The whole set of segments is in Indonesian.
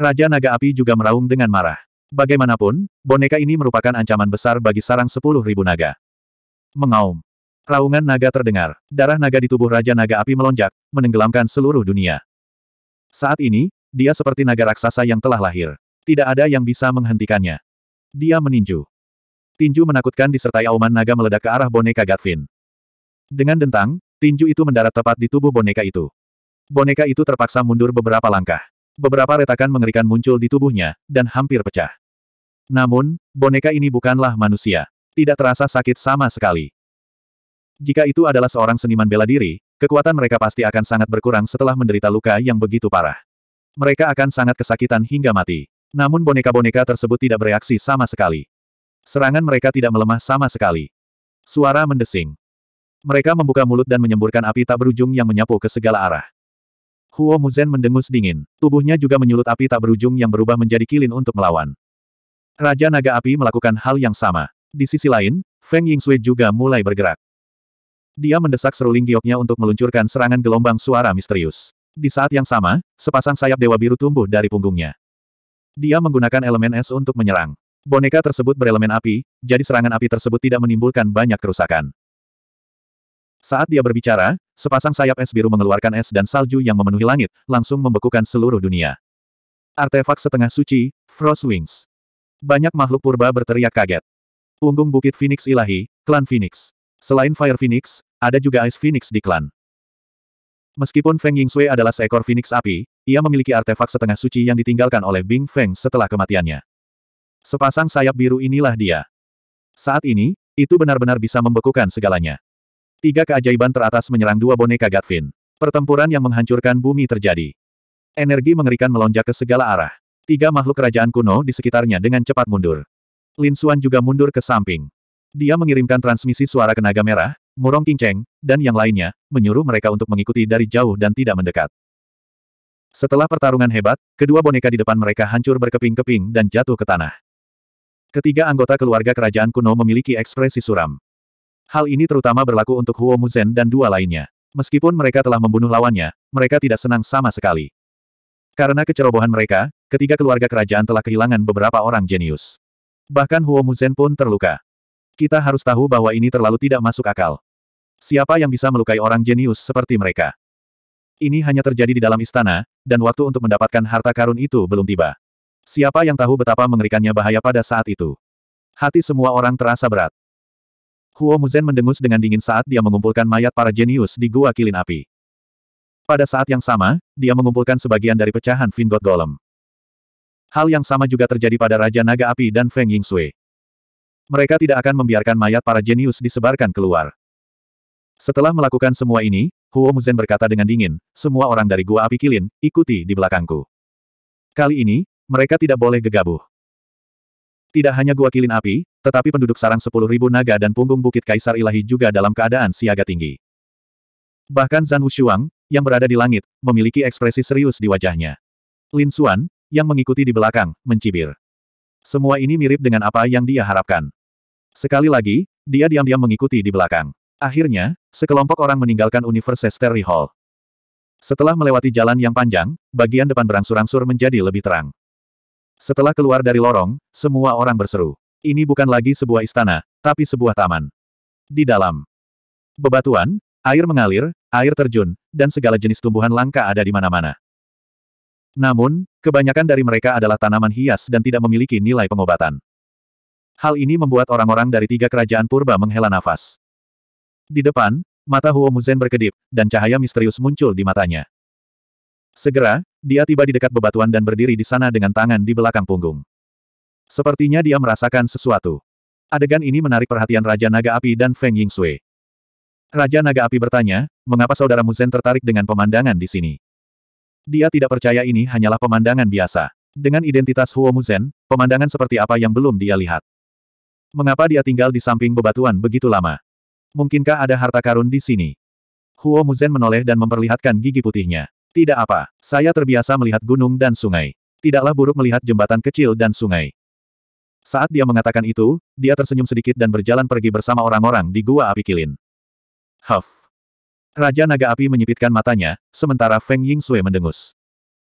Raja Naga Api juga meraung dengan marah. Bagaimanapun, boneka ini merupakan ancaman besar bagi sarang sepuluh ribu naga. Mengaum. Raungan naga terdengar. Darah naga di tubuh Raja Naga Api melonjak, menenggelamkan seluruh dunia. Saat ini, dia seperti naga raksasa yang telah lahir. Tidak ada yang bisa menghentikannya. Dia meninju. Tinju menakutkan disertai auman naga meledak ke arah boneka Gatvin. Dengan dentang, tinju itu mendarat tepat di tubuh boneka itu. Boneka itu terpaksa mundur beberapa langkah beberapa retakan mengerikan muncul di tubuhnya, dan hampir pecah. Namun, boneka ini bukanlah manusia. Tidak terasa sakit sama sekali. Jika itu adalah seorang seniman bela diri, kekuatan mereka pasti akan sangat berkurang setelah menderita luka yang begitu parah. Mereka akan sangat kesakitan hingga mati. Namun boneka-boneka tersebut tidak bereaksi sama sekali. Serangan mereka tidak melemah sama sekali. Suara mendesing. Mereka membuka mulut dan menyemburkan api tak berujung yang menyapu ke segala arah. Huo Muzen mendengus dingin. Tubuhnya juga menyulut api tak berujung yang berubah menjadi kilin untuk melawan. Raja Naga Api melakukan hal yang sama. Di sisi lain, Feng Yingsui juga mulai bergerak. Dia mendesak seruling gioknya untuk meluncurkan serangan gelombang suara misterius. Di saat yang sama, sepasang sayap dewa biru tumbuh dari punggungnya. Dia menggunakan elemen es untuk menyerang. Boneka tersebut berelemen api, jadi serangan api tersebut tidak menimbulkan banyak kerusakan. Saat dia berbicara, sepasang sayap es biru mengeluarkan es dan salju yang memenuhi langit, langsung membekukan seluruh dunia. Artefak setengah suci, Frost Wings. Banyak makhluk purba berteriak kaget. Punggung Bukit Phoenix Ilahi, Klan Phoenix. Selain Fire Phoenix, ada juga Ice Phoenix di klan. Meskipun Feng Yingxue adalah seekor Phoenix api, ia memiliki artefak setengah suci yang ditinggalkan oleh Bing Feng setelah kematiannya. Sepasang sayap biru inilah dia. Saat ini, itu benar-benar bisa membekukan segalanya. Tiga keajaiban teratas menyerang dua boneka Gatvin. Pertempuran yang menghancurkan bumi terjadi. Energi mengerikan melonjak ke segala arah. Tiga makhluk kerajaan kuno di sekitarnya dengan cepat mundur. Lin Xuan juga mundur ke samping. Dia mengirimkan transmisi suara ke naga merah, murong kinceng, dan yang lainnya, menyuruh mereka untuk mengikuti dari jauh dan tidak mendekat. Setelah pertarungan hebat, kedua boneka di depan mereka hancur berkeping-keping dan jatuh ke tanah. Ketiga anggota keluarga kerajaan kuno memiliki ekspresi suram. Hal ini terutama berlaku untuk Huo Muzen dan dua lainnya. Meskipun mereka telah membunuh lawannya, mereka tidak senang sama sekali. Karena kecerobohan mereka, ketiga keluarga kerajaan telah kehilangan beberapa orang jenius. Bahkan Huo Muzen pun terluka. Kita harus tahu bahwa ini terlalu tidak masuk akal. Siapa yang bisa melukai orang jenius seperti mereka? Ini hanya terjadi di dalam istana, dan waktu untuk mendapatkan harta karun itu belum tiba. Siapa yang tahu betapa mengerikannya bahaya pada saat itu? Hati semua orang terasa berat. Huo Muzen mendengus dengan dingin saat dia mengumpulkan mayat para jenius di gua kilin api. Pada saat yang sama, dia mengumpulkan sebagian dari pecahan Vingot Golem. Hal yang sama juga terjadi pada Raja Naga Api dan Feng Yingsui. Mereka tidak akan membiarkan mayat para jenius disebarkan keluar. Setelah melakukan semua ini, Huo Muzen berkata dengan dingin, semua orang dari gua api kilin, ikuti di belakangku. Kali ini, mereka tidak boleh gegabah. Tidak hanya gua kilin api, tetapi penduduk sarang sepuluh ribu naga dan punggung bukit Kaisar Ilahi juga dalam keadaan siaga tinggi. Bahkan Zan Wushuang, yang berada di langit, memiliki ekspresi serius di wajahnya. Lin Xuan, yang mengikuti di belakang, mencibir. Semua ini mirip dengan apa yang dia harapkan. Sekali lagi, dia diam-diam mengikuti di belakang. Akhirnya, sekelompok orang meninggalkan Universitas Terry Hall. Setelah melewati jalan yang panjang, bagian depan berangsur-angsur menjadi lebih terang. Setelah keluar dari lorong, semua orang berseru. Ini bukan lagi sebuah istana, tapi sebuah taman. Di dalam bebatuan, air mengalir, air terjun, dan segala jenis tumbuhan langka ada di mana-mana. Namun, kebanyakan dari mereka adalah tanaman hias dan tidak memiliki nilai pengobatan. Hal ini membuat orang-orang dari tiga kerajaan purba menghela nafas. Di depan, mata Huo Muzen berkedip, dan cahaya misterius muncul di matanya. Segera, dia tiba di dekat bebatuan dan berdiri di sana dengan tangan di belakang punggung. Sepertinya dia merasakan sesuatu. Adegan ini menarik perhatian Raja Naga Api dan Feng Yingsui. Raja Naga Api bertanya, mengapa saudara Muzen tertarik dengan pemandangan di sini? Dia tidak percaya ini hanyalah pemandangan biasa. Dengan identitas Huo Muzen, pemandangan seperti apa yang belum dia lihat. Mengapa dia tinggal di samping bebatuan begitu lama? Mungkinkah ada harta karun di sini? Huo Muzen menoleh dan memperlihatkan gigi putihnya. Tidak apa, saya terbiasa melihat gunung dan sungai. Tidaklah buruk melihat jembatan kecil dan sungai. Saat dia mengatakan itu, dia tersenyum sedikit dan berjalan pergi bersama orang-orang di gua api kilin. Huff. Raja Naga Api menyipitkan matanya, sementara Feng Ying Sui mendengus.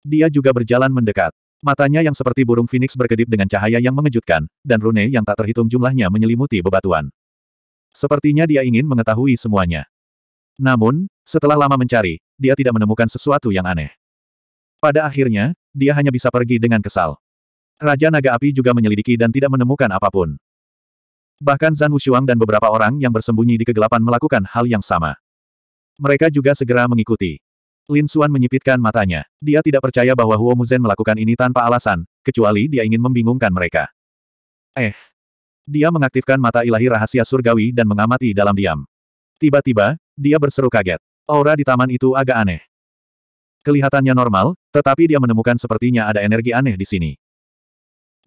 Dia juga berjalan mendekat. Matanya yang seperti burung phoenix berkedip dengan cahaya yang mengejutkan, dan rune yang tak terhitung jumlahnya menyelimuti bebatuan. Sepertinya dia ingin mengetahui semuanya. Namun, setelah lama mencari, dia tidak menemukan sesuatu yang aneh. Pada akhirnya, dia hanya bisa pergi dengan kesal. Raja Naga Api juga menyelidiki dan tidak menemukan apapun. Bahkan Zan Wushuang dan beberapa orang yang bersembunyi di kegelapan melakukan hal yang sama. Mereka juga segera mengikuti. Lin Xuan menyipitkan matanya. Dia tidak percaya bahwa Huo Muzhen melakukan ini tanpa alasan, kecuali dia ingin membingungkan mereka. Eh. Dia mengaktifkan mata ilahi rahasia surgawi dan mengamati dalam diam. Tiba-tiba, dia berseru kaget. Aura di taman itu agak aneh. Kelihatannya normal, tetapi dia menemukan sepertinya ada energi aneh di sini.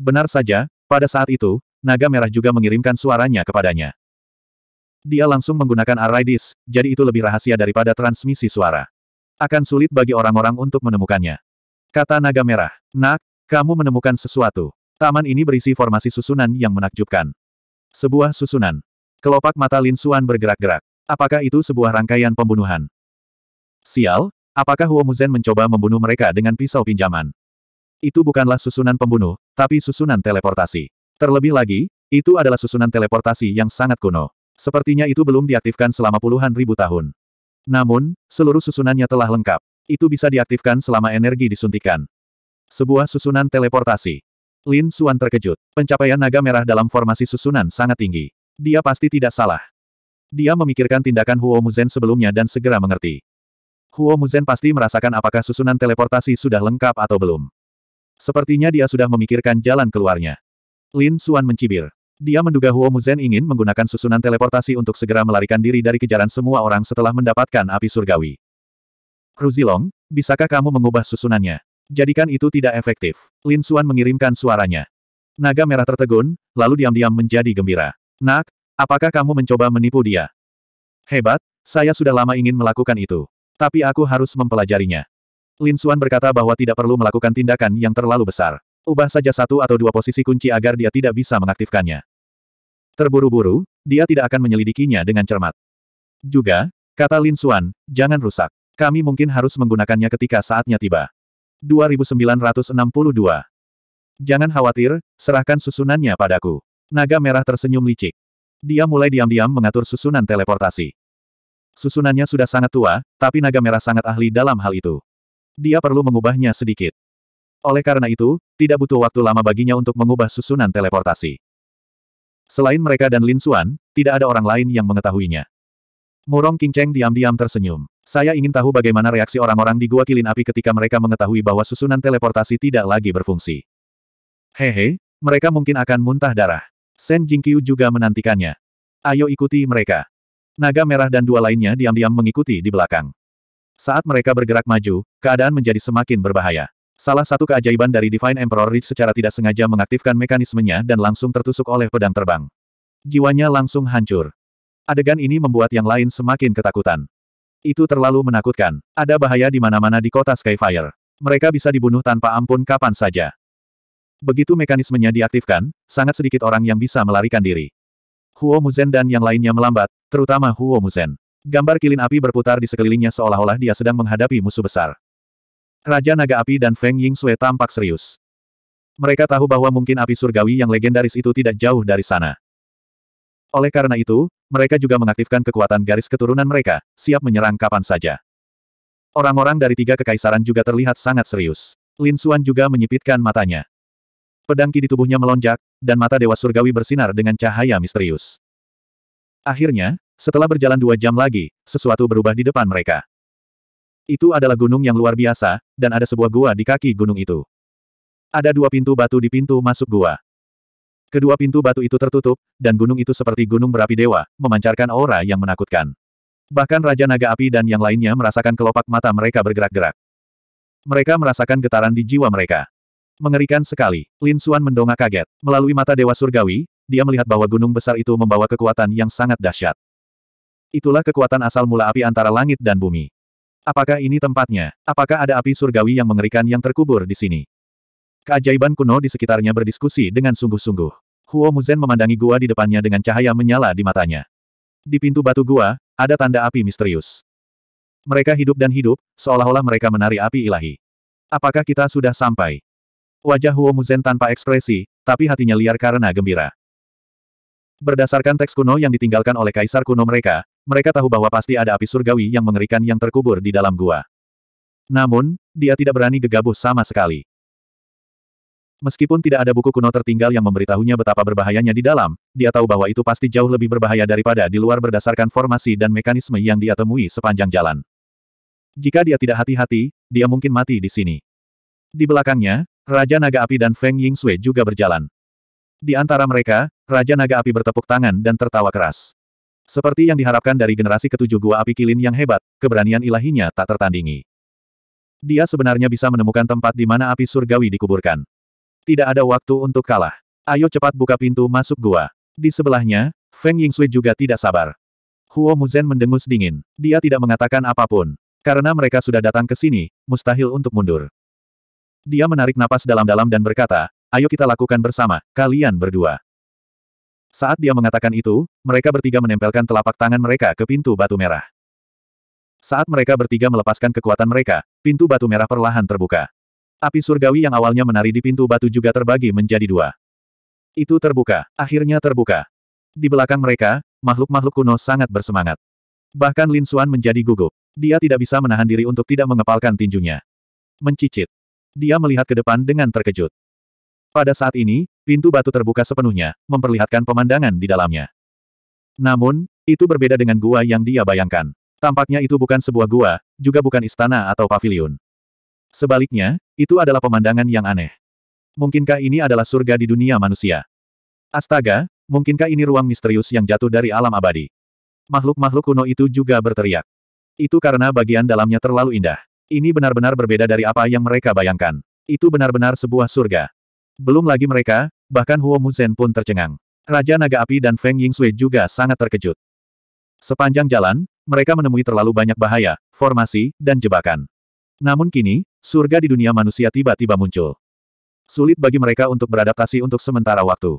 Benar saja, pada saat itu, naga merah juga mengirimkan suaranya kepadanya. Dia langsung menggunakan array disk, jadi itu lebih rahasia daripada transmisi suara. Akan sulit bagi orang-orang untuk menemukannya. Kata naga merah, Nak, kamu menemukan sesuatu. Taman ini berisi formasi susunan yang menakjubkan. Sebuah susunan. Kelopak mata Lin Suan bergerak-gerak. Apakah itu sebuah rangkaian pembunuhan? Sial, apakah Huo Muzhen mencoba membunuh mereka dengan pisau pinjaman? Itu bukanlah susunan pembunuh, tapi susunan teleportasi. Terlebih lagi, itu adalah susunan teleportasi yang sangat kuno. Sepertinya itu belum diaktifkan selama puluhan ribu tahun. Namun, seluruh susunannya telah lengkap. Itu bisa diaktifkan selama energi disuntikan. Sebuah susunan teleportasi. Lin Suan terkejut. Pencapaian naga merah dalam formasi susunan sangat tinggi. Dia pasti tidak salah. Dia memikirkan tindakan Huo Muzen sebelumnya dan segera mengerti. Huo Muzen pasti merasakan apakah susunan teleportasi sudah lengkap atau belum. Sepertinya dia sudah memikirkan jalan keluarnya. Lin Suan mencibir. Dia menduga Huo Muzen ingin menggunakan susunan teleportasi untuk segera melarikan diri dari kejaran semua orang setelah mendapatkan api surgawi. Ruzilong, bisakah kamu mengubah susunannya? Jadikan itu tidak efektif. Lin Xuan mengirimkan suaranya. Naga merah tertegun, lalu diam-diam menjadi gembira. Nak, Apakah kamu mencoba menipu dia? Hebat, saya sudah lama ingin melakukan itu. Tapi aku harus mempelajarinya. Lin Xuan berkata bahwa tidak perlu melakukan tindakan yang terlalu besar. Ubah saja satu atau dua posisi kunci agar dia tidak bisa mengaktifkannya. Terburu-buru, dia tidak akan menyelidikinya dengan cermat. Juga, kata Lin Xuan, jangan rusak. Kami mungkin harus menggunakannya ketika saatnya tiba. 2962 Jangan khawatir, serahkan susunannya padaku. Naga merah tersenyum licik. Dia mulai diam-diam mengatur susunan teleportasi. Susunannya sudah sangat tua, tapi naga merah sangat ahli dalam hal itu. Dia perlu mengubahnya sedikit. Oleh karena itu, tidak butuh waktu lama baginya untuk mengubah susunan teleportasi. Selain mereka dan Lin Suan, tidak ada orang lain yang mengetahuinya. Murong King Cheng diam-diam tersenyum. Saya ingin tahu bagaimana reaksi orang-orang di Gua Kilin Api ketika mereka mengetahui bahwa susunan teleportasi tidak lagi berfungsi. Hehe, mereka mungkin akan muntah darah. Shen Jingqiu juga menantikannya. Ayo ikuti mereka. Naga merah dan dua lainnya diam-diam mengikuti di belakang. Saat mereka bergerak maju, keadaan menjadi semakin berbahaya. Salah satu keajaiban dari Divine Emperor Reach secara tidak sengaja mengaktifkan mekanismenya dan langsung tertusuk oleh pedang terbang. Jiwanya langsung hancur. Adegan ini membuat yang lain semakin ketakutan. Itu terlalu menakutkan. Ada bahaya di mana-mana di kota Skyfire. Mereka bisa dibunuh tanpa ampun kapan saja. Begitu mekanismenya diaktifkan, sangat sedikit orang yang bisa melarikan diri. Huo Muzen dan yang lainnya melambat, terutama Huo Muzen. Gambar kilin api berputar di sekelilingnya seolah-olah dia sedang menghadapi musuh besar. Raja Naga Api dan Feng Ying Sui tampak serius. Mereka tahu bahwa mungkin api surgawi yang legendaris itu tidak jauh dari sana. Oleh karena itu, mereka juga mengaktifkan kekuatan garis keturunan mereka, siap menyerang kapan saja. Orang-orang dari tiga kekaisaran juga terlihat sangat serius. Lin Xuan juga menyipitkan matanya. Pedang ki di tubuhnya melonjak, dan mata Dewa Surgawi bersinar dengan cahaya misterius. Akhirnya, setelah berjalan dua jam lagi, sesuatu berubah di depan mereka. Itu adalah gunung yang luar biasa, dan ada sebuah gua di kaki gunung itu. Ada dua pintu batu di pintu masuk gua. Kedua pintu batu itu tertutup, dan gunung itu seperti gunung berapi dewa, memancarkan aura yang menakutkan. Bahkan Raja Naga Api dan yang lainnya merasakan kelopak mata mereka bergerak-gerak. Mereka merasakan getaran di jiwa mereka. Mengerikan sekali. Lin Suan mendongak kaget. Melalui mata Dewa Surgawi, dia melihat bahwa gunung besar itu membawa kekuatan yang sangat dahsyat. Itulah kekuatan asal mula api antara langit dan bumi. Apakah ini tempatnya? Apakah ada api surgawi yang mengerikan yang terkubur di sini? Keajaiban kuno di sekitarnya berdiskusi dengan sungguh-sungguh. Huo Muzen memandangi gua di depannya dengan cahaya menyala di matanya. Di pintu batu gua, ada tanda api misterius. Mereka hidup dan hidup, seolah-olah mereka menari api ilahi. Apakah kita sudah sampai? Wajah Huo Muzen tanpa ekspresi, tapi hatinya liar karena gembira. Berdasarkan teks kuno yang ditinggalkan oleh kaisar kuno mereka, mereka tahu bahwa pasti ada api surgawi yang mengerikan yang terkubur di dalam gua. Namun, dia tidak berani gegabah sama sekali. Meskipun tidak ada buku kuno tertinggal yang memberitahunya betapa berbahayanya di dalam, dia tahu bahwa itu pasti jauh lebih berbahaya daripada di luar berdasarkan formasi dan mekanisme yang dia temui sepanjang jalan. Jika dia tidak hati-hati, dia mungkin mati di sini. Di belakangnya, Raja Naga Api dan Feng Ying Sui juga berjalan. Di antara mereka, Raja Naga Api bertepuk tangan dan tertawa keras. Seperti yang diharapkan dari generasi ketujuh gua api kilin yang hebat, keberanian ilahinya tak tertandingi. Dia sebenarnya bisa menemukan tempat di mana api surgawi dikuburkan. Tidak ada waktu untuk kalah. Ayo cepat buka pintu masuk gua. Di sebelahnya, Feng Ying Sui juga tidak sabar. Huo Muzen mendengus dingin. Dia tidak mengatakan apapun. Karena mereka sudah datang ke sini, mustahil untuk mundur. Dia menarik napas dalam-dalam dan berkata, ayo kita lakukan bersama, kalian berdua. Saat dia mengatakan itu, mereka bertiga menempelkan telapak tangan mereka ke pintu batu merah. Saat mereka bertiga melepaskan kekuatan mereka, pintu batu merah perlahan terbuka. Api surgawi yang awalnya menari di pintu batu juga terbagi menjadi dua. Itu terbuka, akhirnya terbuka. Di belakang mereka, makhluk-makhluk kuno sangat bersemangat. Bahkan Lin Xuan menjadi gugup. Dia tidak bisa menahan diri untuk tidak mengepalkan tinjunya. Mencicit. Dia melihat ke depan dengan terkejut. Pada saat ini, pintu batu terbuka sepenuhnya, memperlihatkan pemandangan di dalamnya. Namun, itu berbeda dengan gua yang dia bayangkan. Tampaknya itu bukan sebuah gua, juga bukan istana atau pavilion. Sebaliknya, itu adalah pemandangan yang aneh. Mungkinkah ini adalah surga di dunia manusia? Astaga, mungkinkah ini ruang misterius yang jatuh dari alam abadi? Makhluk-makhluk kuno itu juga berteriak. Itu karena bagian dalamnya terlalu indah. Ini benar-benar berbeda dari apa yang mereka bayangkan. Itu benar-benar sebuah surga. Belum lagi mereka, bahkan Huo Muzhen pun tercengang. Raja Naga Api dan Feng Sui juga sangat terkejut. Sepanjang jalan, mereka menemui terlalu banyak bahaya, formasi, dan jebakan. Namun kini, surga di dunia manusia tiba-tiba muncul. Sulit bagi mereka untuk beradaptasi untuk sementara waktu.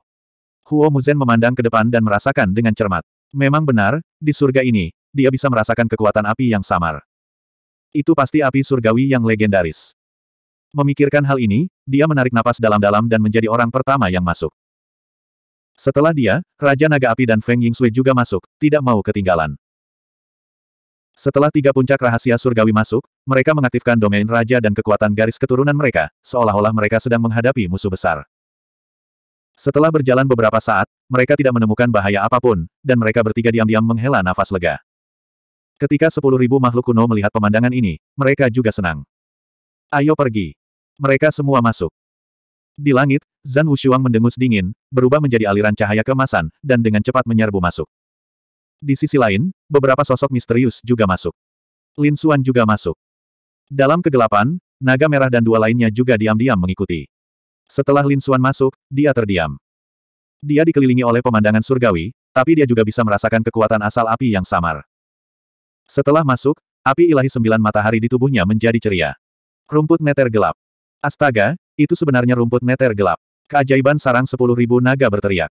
Huo Muzhen memandang ke depan dan merasakan dengan cermat. Memang benar, di surga ini, dia bisa merasakan kekuatan api yang samar. Itu pasti api surgawi yang legendaris. Memikirkan hal ini, dia menarik napas dalam-dalam dan menjadi orang pertama yang masuk. Setelah dia, Raja Naga Api dan Feng Yingsui juga masuk, tidak mau ketinggalan. Setelah tiga puncak rahasia surgawi masuk, mereka mengaktifkan domain raja dan kekuatan garis keturunan mereka, seolah-olah mereka sedang menghadapi musuh besar. Setelah berjalan beberapa saat, mereka tidak menemukan bahaya apapun, dan mereka bertiga diam-diam menghela nafas lega. Ketika sepuluh ribu makhluk kuno melihat pemandangan ini, mereka juga senang. Ayo pergi. Mereka semua masuk. Di langit, Zan Wushuang mendengus dingin, berubah menjadi aliran cahaya kemasan, dan dengan cepat menyerbu masuk. Di sisi lain, beberapa sosok misterius juga masuk. Lin Xuan juga masuk. Dalam kegelapan, naga merah dan dua lainnya juga diam-diam mengikuti. Setelah Lin Xuan masuk, dia terdiam. Dia dikelilingi oleh pemandangan surgawi, tapi dia juga bisa merasakan kekuatan asal api yang samar. Setelah masuk, api ilahi sembilan matahari di tubuhnya menjadi ceria. Rumput neter gelap. Astaga, itu sebenarnya rumput neter gelap. Keajaiban sarang sepuluh ribu naga berteriak.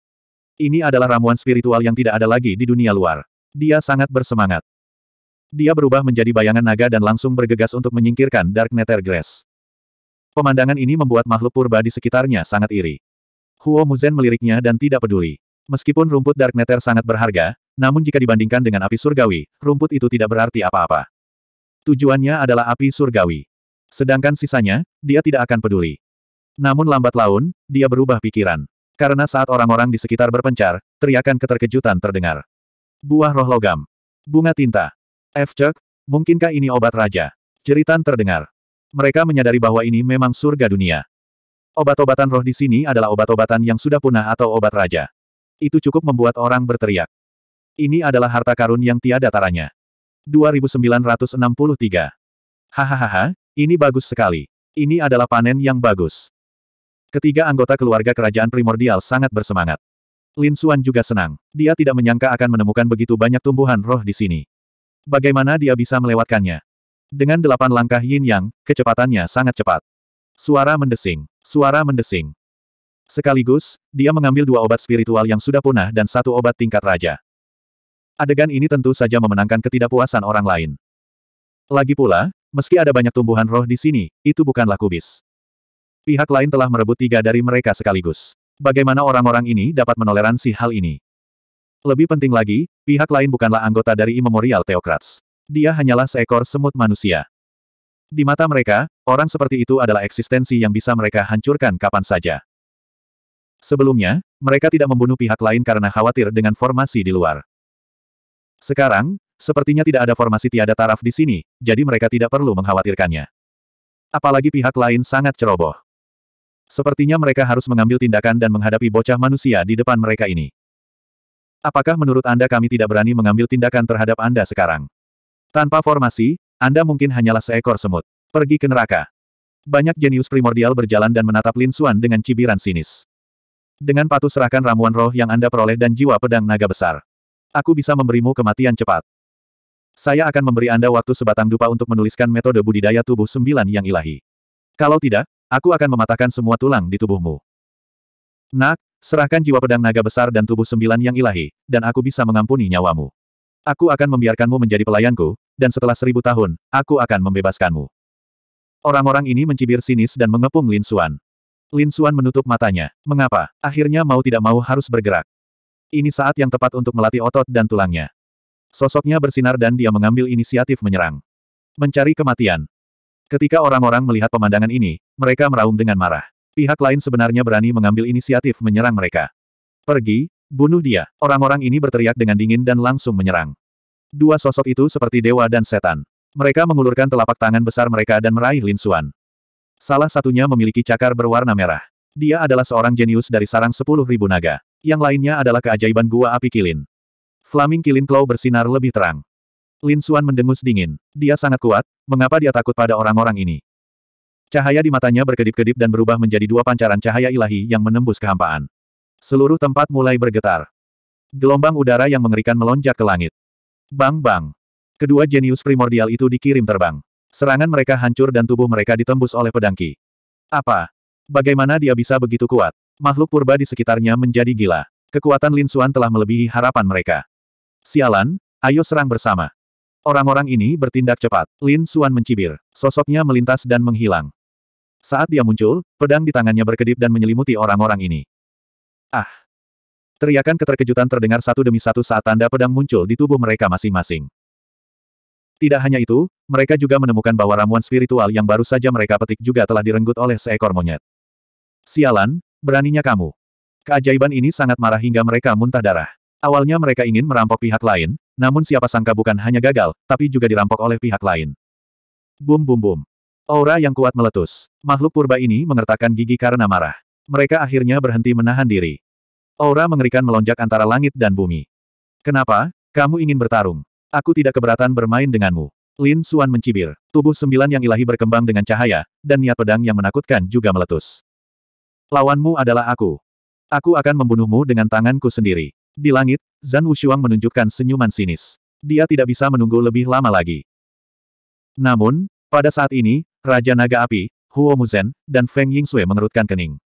Ini adalah ramuan spiritual yang tidak ada lagi di dunia luar. Dia sangat bersemangat. Dia berubah menjadi bayangan naga dan langsung bergegas untuk menyingkirkan Dark Nether Grass. Pemandangan ini membuat makhluk purba di sekitarnya sangat iri. Huo Muzen meliriknya dan tidak peduli. Meskipun rumput Dark Nether sangat berharga, namun jika dibandingkan dengan api surgawi, rumput itu tidak berarti apa-apa. Tujuannya adalah api surgawi. Sedangkan sisanya, dia tidak akan peduli. Namun lambat laun, dia berubah pikiran. Karena saat orang-orang di sekitar berpencar, teriakan keterkejutan terdengar. Buah roh logam. Bunga tinta. Efcek, mungkinkah ini obat raja? Jeritan terdengar. Mereka menyadari bahwa ini memang surga dunia. Obat-obatan roh di sini adalah obat-obatan yang sudah punah atau obat raja. Itu cukup membuat orang berteriak. Ini adalah harta karun yang tiada taranya. 2963. Hahaha, ini bagus sekali. Ini adalah panen yang bagus. Ketiga anggota keluarga kerajaan primordial sangat bersemangat. Lin Xuan juga senang. Dia tidak menyangka akan menemukan begitu banyak tumbuhan roh di sini. Bagaimana dia bisa melewatkannya? Dengan delapan langkah yin yang, kecepatannya sangat cepat. Suara mendesing. Suara mendesing. Sekaligus, dia mengambil dua obat spiritual yang sudah punah dan satu obat tingkat raja. Adegan ini tentu saja memenangkan ketidakpuasan orang lain. Lagi pula, meski ada banyak tumbuhan roh di sini, itu bukanlah kubis. Pihak lain telah merebut tiga dari mereka sekaligus. Bagaimana orang-orang ini dapat menoleransi hal ini? Lebih penting lagi, pihak lain bukanlah anggota dari Immemorial Theocrats. Dia hanyalah seekor semut manusia. Di mata mereka, orang seperti itu adalah eksistensi yang bisa mereka hancurkan kapan saja. Sebelumnya, mereka tidak membunuh pihak lain karena khawatir dengan formasi di luar. Sekarang, sepertinya tidak ada formasi tiada taraf di sini, jadi mereka tidak perlu mengkhawatirkannya. Apalagi pihak lain sangat ceroboh. Sepertinya mereka harus mengambil tindakan dan menghadapi bocah manusia di depan mereka ini. Apakah menurut Anda kami tidak berani mengambil tindakan terhadap Anda sekarang? Tanpa formasi, Anda mungkin hanyalah seekor semut. Pergi ke neraka. Banyak jenius primordial berjalan dan menatap Lin Xuan dengan cibiran sinis. Dengan patuh serahkan ramuan roh yang Anda peroleh dan jiwa pedang naga besar. Aku bisa memberimu kematian cepat. Saya akan memberi Anda waktu sebatang dupa untuk menuliskan metode budidaya tubuh sembilan yang ilahi. Kalau tidak, aku akan mematahkan semua tulang di tubuhmu. Nak, serahkan jiwa pedang naga besar dan tubuh sembilan yang ilahi, dan aku bisa mengampuni nyawamu. Aku akan membiarkanmu menjadi pelayanku, dan setelah seribu tahun, aku akan membebaskanmu. Orang-orang ini mencibir sinis dan mengepung Lin Xuan. Lin Xuan menutup matanya. Mengapa? Akhirnya mau tidak mau harus bergerak. Ini saat yang tepat untuk melatih otot dan tulangnya. Sosoknya bersinar dan dia mengambil inisiatif menyerang. Mencari kematian. Ketika orang-orang melihat pemandangan ini, mereka meraung dengan marah. Pihak lain sebenarnya berani mengambil inisiatif menyerang mereka. Pergi, bunuh dia. Orang-orang ini berteriak dengan dingin dan langsung menyerang. Dua sosok itu seperti dewa dan setan. Mereka mengulurkan telapak tangan besar mereka dan meraih Lin linsuan. Salah satunya memiliki cakar berwarna merah. Dia adalah seorang jenius dari sarang sepuluh ribu naga. Yang lainnya adalah keajaiban gua api kilin. Flaming kilin Claw bersinar lebih terang. Lin Xuan mendengus dingin. Dia sangat kuat, mengapa dia takut pada orang-orang ini? Cahaya di matanya berkedip-kedip dan berubah menjadi dua pancaran cahaya ilahi yang menembus kehampaan. Seluruh tempat mulai bergetar. Gelombang udara yang mengerikan melonjak ke langit. Bang-bang. Kedua jenius primordial itu dikirim terbang. Serangan mereka hancur dan tubuh mereka ditembus oleh pedangki. Apa? Bagaimana dia bisa begitu kuat? Makhluk purba di sekitarnya menjadi gila. Kekuatan Lin Xuan telah melebihi harapan mereka. Sialan, ayo serang bersama. Orang-orang ini bertindak cepat. Lin Xuan mencibir. Sosoknya melintas dan menghilang. Saat dia muncul, pedang di tangannya berkedip dan menyelimuti orang-orang ini. Ah! Teriakan keterkejutan terdengar satu demi satu saat tanda pedang muncul di tubuh mereka masing-masing. Tidak hanya itu, mereka juga menemukan bahwa ramuan spiritual yang baru saja mereka petik juga telah direnggut oleh seekor monyet. Sialan, Beraninya kamu. Keajaiban ini sangat marah hingga mereka muntah darah. Awalnya mereka ingin merampok pihak lain, namun siapa sangka bukan hanya gagal, tapi juga dirampok oleh pihak lain. Bum bum bum. Aura yang kuat meletus. Makhluk purba ini mengertakkan gigi karena marah. Mereka akhirnya berhenti menahan diri. Aura mengerikan melonjak antara langit dan bumi. Kenapa? Kamu ingin bertarung. Aku tidak keberatan bermain denganmu. Lin Suan mencibir. Tubuh sembilan yang ilahi berkembang dengan cahaya, dan niat pedang yang menakutkan juga meletus. Lawanmu adalah aku. Aku akan membunuhmu dengan tanganku sendiri. Di langit, Zan Wushuang menunjukkan senyuman sinis. Dia tidak bisa menunggu lebih lama lagi. Namun, pada saat ini, Raja Naga Api, Huo Muzen, dan Feng Yingsui mengerutkan kening.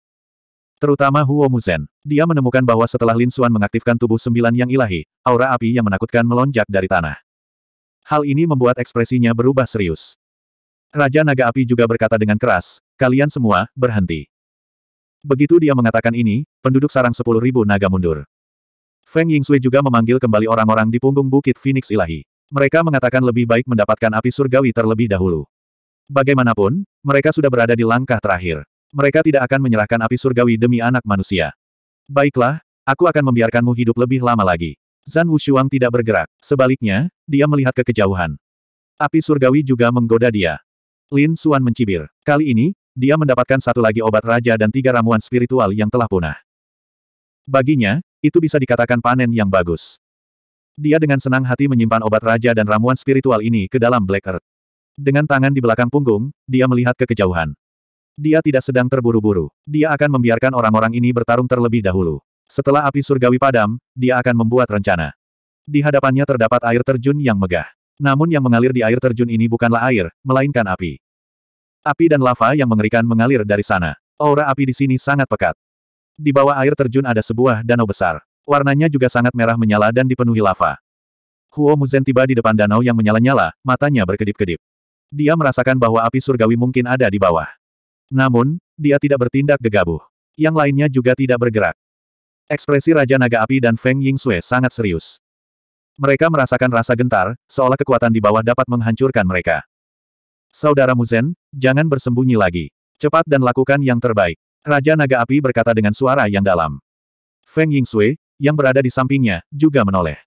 Terutama Huo Muzen, dia menemukan bahwa setelah Lin Xuan mengaktifkan tubuh sembilan yang ilahi, aura api yang menakutkan melonjak dari tanah. Hal ini membuat ekspresinya berubah serius. Raja Naga Api juga berkata dengan keras, kalian semua, berhenti. Begitu dia mengatakan ini, penduduk sarang sepuluh ribu naga mundur. Feng Sui juga memanggil kembali orang-orang di punggung bukit Phoenix Ilahi. Mereka mengatakan lebih baik mendapatkan api surgawi terlebih dahulu. Bagaimanapun, mereka sudah berada di langkah terakhir. Mereka tidak akan menyerahkan api surgawi demi anak manusia. Baiklah, aku akan membiarkanmu hidup lebih lama lagi. Zan Wushuang tidak bergerak. Sebaliknya, dia melihat ke kejauhan. Api surgawi juga menggoda dia. Lin Suan mencibir. Kali ini, dia mendapatkan satu lagi obat raja dan tiga ramuan spiritual yang telah punah. Baginya, itu bisa dikatakan panen yang bagus. Dia dengan senang hati menyimpan obat raja dan ramuan spiritual ini ke dalam Black Earth. Dengan tangan di belakang punggung, dia melihat ke kejauhan. Dia tidak sedang terburu-buru. Dia akan membiarkan orang-orang ini bertarung terlebih dahulu. Setelah api surgawi padam, dia akan membuat rencana. Di hadapannya terdapat air terjun yang megah. Namun yang mengalir di air terjun ini bukanlah air, melainkan api. Api dan lava yang mengerikan mengalir dari sana. Aura api di sini sangat pekat. Di bawah air terjun ada sebuah danau besar. Warnanya juga sangat merah menyala dan dipenuhi lava. Huo Muzen tiba di depan danau yang menyala-nyala, matanya berkedip-kedip. Dia merasakan bahwa api surgawi mungkin ada di bawah. Namun, dia tidak bertindak gegabah. Yang lainnya juga tidak bergerak. Ekspresi Raja Naga Api dan Feng Ying Yingxue sangat serius. Mereka merasakan rasa gentar, seolah kekuatan di bawah dapat menghancurkan mereka. Saudara Muzen, jangan bersembunyi lagi. Cepat dan lakukan yang terbaik. Raja Naga Api berkata dengan suara yang dalam. Feng Ying Sui, yang berada di sampingnya, juga menoleh.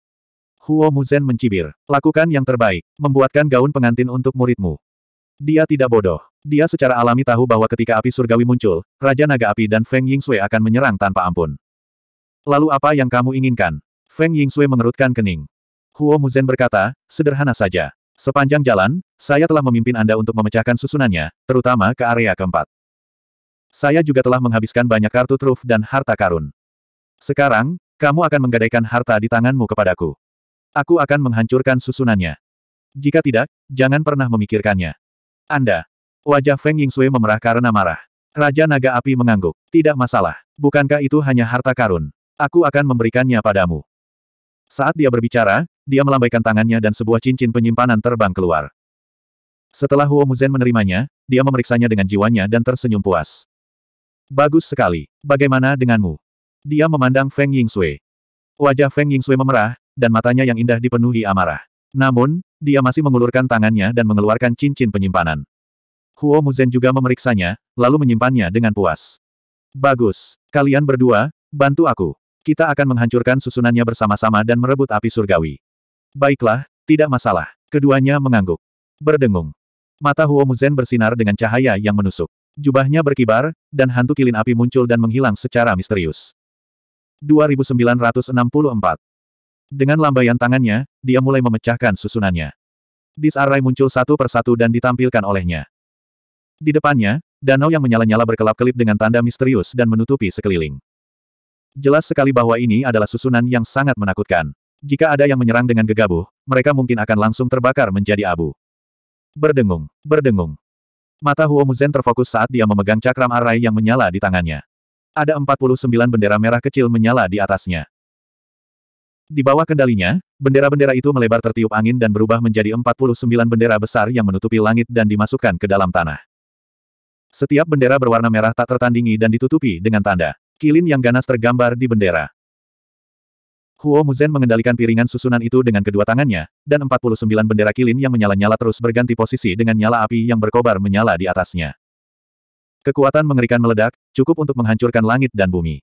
Huo Muzen mencibir. Lakukan yang terbaik, membuatkan gaun pengantin untuk muridmu. Dia tidak bodoh. Dia secara alami tahu bahwa ketika api surgawi muncul, Raja Naga Api dan Feng Ying Sui akan menyerang tanpa ampun. Lalu apa yang kamu inginkan? Feng Ying Sui mengerutkan kening. Huo Muzen berkata, sederhana saja. Sepanjang jalan, saya telah memimpin Anda untuk memecahkan susunannya, terutama ke area keempat. Saya juga telah menghabiskan banyak kartu truf dan harta karun. Sekarang, kamu akan menggadaikan harta di tanganmu kepadaku. Aku akan menghancurkan susunannya. Jika tidak, jangan pernah memikirkannya. Anda. Wajah Feng Ying Sui memerah karena marah. Raja Naga Api mengangguk. Tidak masalah. Bukankah itu hanya harta karun? Aku akan memberikannya padamu. Saat dia berbicara, dia melambaikan tangannya dan sebuah cincin penyimpanan terbang keluar. Setelah Huo Muzen menerimanya, dia memeriksanya dengan jiwanya dan tersenyum puas. Bagus sekali. Bagaimana denganmu? Dia memandang Feng Ying Sui. Wajah Feng Ying Sui memerah, dan matanya yang indah dipenuhi amarah. Namun, dia masih mengulurkan tangannya dan mengeluarkan cincin penyimpanan. Huo Muzen juga memeriksanya, lalu menyimpannya dengan puas. Bagus. Kalian berdua, bantu aku. Kita akan menghancurkan susunannya bersama-sama dan merebut api surgawi. Baiklah, tidak masalah. Keduanya mengangguk. Berdengung. Mata Huo Muzen bersinar dengan cahaya yang menusuk. Jubahnya berkibar, dan hantu kilin api muncul dan menghilang secara misterius. 2964 Dengan lambaian tangannya, dia mulai memecahkan susunannya. Disarai muncul satu persatu dan ditampilkan olehnya. Di depannya, danau yang menyala-nyala berkelap-kelip dengan tanda misterius dan menutupi sekeliling. Jelas sekali bahwa ini adalah susunan yang sangat menakutkan. Jika ada yang menyerang dengan gegabah, mereka mungkin akan langsung terbakar menjadi abu. Berdengung, berdengung. Mata Huo Muzen terfokus saat dia memegang cakram arai yang menyala di tangannya. Ada 49 bendera merah kecil menyala di atasnya. Di bawah kendalinya, bendera-bendera itu melebar tertiup angin dan berubah menjadi 49 bendera besar yang menutupi langit dan dimasukkan ke dalam tanah. Setiap bendera berwarna merah tak tertandingi dan ditutupi dengan tanda. Kilin yang ganas tergambar di bendera. Huo Muzen mengendalikan piringan susunan itu dengan kedua tangannya, dan 49 bendera kilin yang menyala-nyala terus berganti posisi dengan nyala api yang berkobar menyala di atasnya. Kekuatan mengerikan meledak, cukup untuk menghancurkan langit dan bumi.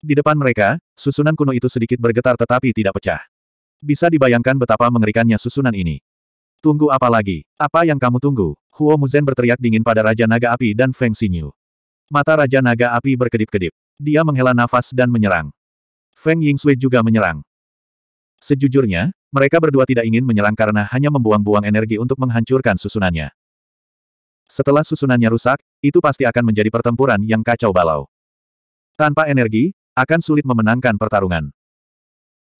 Di depan mereka, susunan kuno itu sedikit bergetar tetapi tidak pecah. Bisa dibayangkan betapa mengerikannya susunan ini. Tunggu apa lagi? Apa yang kamu tunggu? Huo Muzen berteriak dingin pada Raja Naga Api dan Feng Xinyu. Mata Raja Naga Api berkedip-kedip. Dia menghela nafas dan menyerang. Feng Sui juga menyerang. Sejujurnya, mereka berdua tidak ingin menyerang karena hanya membuang-buang energi untuk menghancurkan susunannya. Setelah susunannya rusak, itu pasti akan menjadi pertempuran yang kacau balau. Tanpa energi, akan sulit memenangkan pertarungan.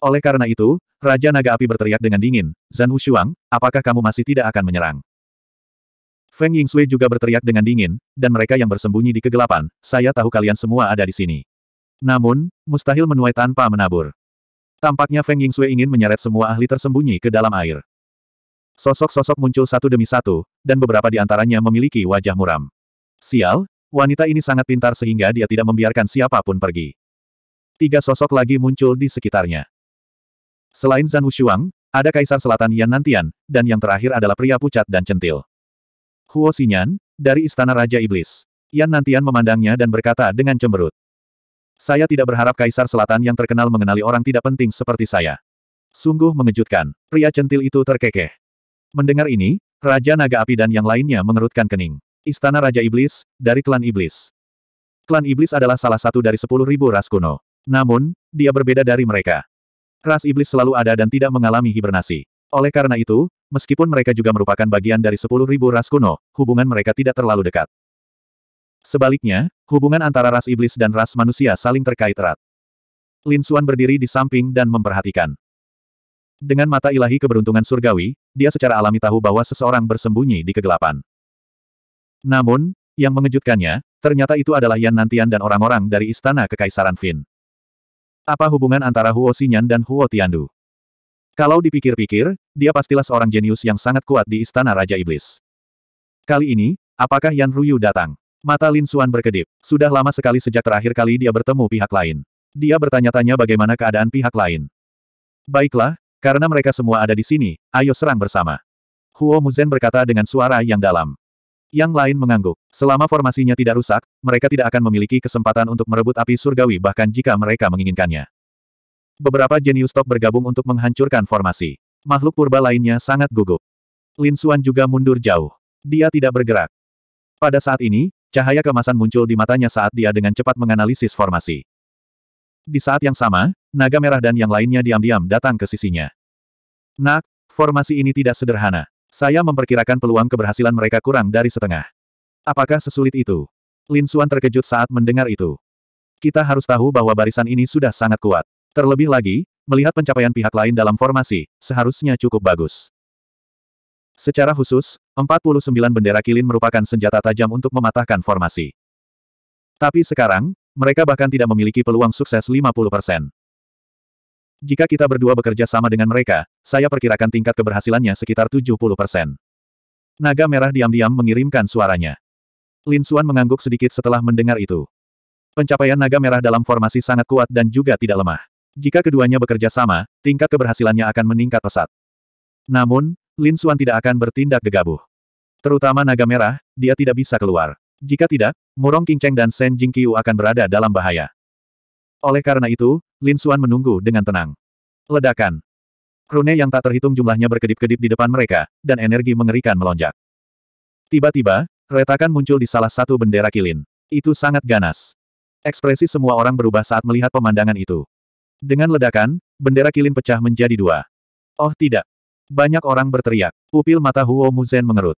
Oleh karena itu, Raja Naga Api berteriak dengan dingin, Zan Wushuang, apakah kamu masih tidak akan menyerang? Feng Yingxue juga berteriak dengan dingin, dan mereka yang bersembunyi di kegelapan, saya tahu kalian semua ada di sini. Namun, mustahil menuai tanpa menabur. Tampaknya Feng Yingxue ingin menyeret semua ahli tersembunyi ke dalam air. Sosok-sosok muncul satu demi satu, dan beberapa di antaranya memiliki wajah muram. Sial, wanita ini sangat pintar sehingga dia tidak membiarkan siapapun pergi. Tiga sosok lagi muncul di sekitarnya. Selain Zhan Wushuang, ada Kaisar Selatan Yan Nantian, dan yang terakhir adalah pria pucat dan centil. Huo Xinyan, dari Istana Raja Iblis. Yan Nantian memandangnya dan berkata dengan cemberut. Saya tidak berharap Kaisar Selatan yang terkenal mengenali orang tidak penting seperti saya. Sungguh mengejutkan, pria centil itu terkekeh. Mendengar ini, Raja Naga Api dan yang lainnya mengerutkan kening. Istana Raja Iblis, dari klan Iblis. Klan Iblis adalah salah satu dari sepuluh ribu ras kuno. Namun, dia berbeda dari mereka. Ras Iblis selalu ada dan tidak mengalami hibernasi. Oleh karena itu, meskipun mereka juga merupakan bagian dari sepuluh ribu ras kuno, hubungan mereka tidak terlalu dekat. Sebaliknya, hubungan antara ras iblis dan ras manusia saling terkait erat. Lin Suan berdiri di samping dan memperhatikan. Dengan mata ilahi keberuntungan surgawi, dia secara alami tahu bahwa seseorang bersembunyi di kegelapan. Namun, yang mengejutkannya, ternyata itu adalah Yan Nantian dan orang-orang dari Istana Kekaisaran Fin. Apa hubungan antara Huo Xinyan dan Huo Tiandu? Kalau dipikir-pikir, dia pastilah seorang jenius yang sangat kuat di Istana Raja Iblis. Kali ini, apakah Yan Ruyu datang? Mata Lin Xuan berkedip. Sudah lama sekali sejak terakhir kali dia bertemu pihak lain. Dia bertanya-tanya bagaimana keadaan pihak lain. Baiklah, karena mereka semua ada di sini, ayo serang bersama. Huo Muzen berkata dengan suara yang dalam. Yang lain mengangguk. Selama formasinya tidak rusak, mereka tidak akan memiliki kesempatan untuk merebut api surgawi bahkan jika mereka menginginkannya. Beberapa jenius top bergabung untuk menghancurkan formasi. Makhluk purba lainnya sangat gugup. Lin Xuan juga mundur jauh. Dia tidak bergerak. Pada saat ini, cahaya kemasan muncul di matanya saat dia dengan cepat menganalisis formasi. Di saat yang sama, naga merah dan yang lainnya diam-diam datang ke sisinya. Nak, formasi ini tidak sederhana. Saya memperkirakan peluang keberhasilan mereka kurang dari setengah. Apakah sesulit itu? Lin Xuan terkejut saat mendengar itu. Kita harus tahu bahwa barisan ini sudah sangat kuat. Terlebih lagi, melihat pencapaian pihak lain dalam formasi, seharusnya cukup bagus. Secara khusus, 49 bendera kilin merupakan senjata tajam untuk mematahkan formasi. Tapi sekarang, mereka bahkan tidak memiliki peluang sukses 50%. Jika kita berdua bekerja sama dengan mereka, saya perkirakan tingkat keberhasilannya sekitar 70 persen. Naga merah diam-diam mengirimkan suaranya. Lin Xuan mengangguk sedikit setelah mendengar itu. Pencapaian naga merah dalam formasi sangat kuat dan juga tidak lemah. Jika keduanya bekerja sama, tingkat keberhasilannya akan meningkat pesat. Namun, Lin Xuan tidak akan bertindak gegabah. Terutama naga merah, dia tidak bisa keluar. Jika tidak, Murong Qingcheng dan Shen Jingqiu akan berada dalam bahaya. Oleh karena itu, Lin Xuan menunggu dengan tenang. Ledakan. Rune yang tak terhitung jumlahnya berkedip-kedip di depan mereka, dan energi mengerikan melonjak. Tiba-tiba, retakan muncul di salah satu bendera kilin. Itu sangat ganas. Ekspresi semua orang berubah saat melihat pemandangan itu. Dengan ledakan, bendera kilin pecah menjadi dua. Oh tidak. Banyak orang berteriak. Pupil mata Huo Muzen mengerut.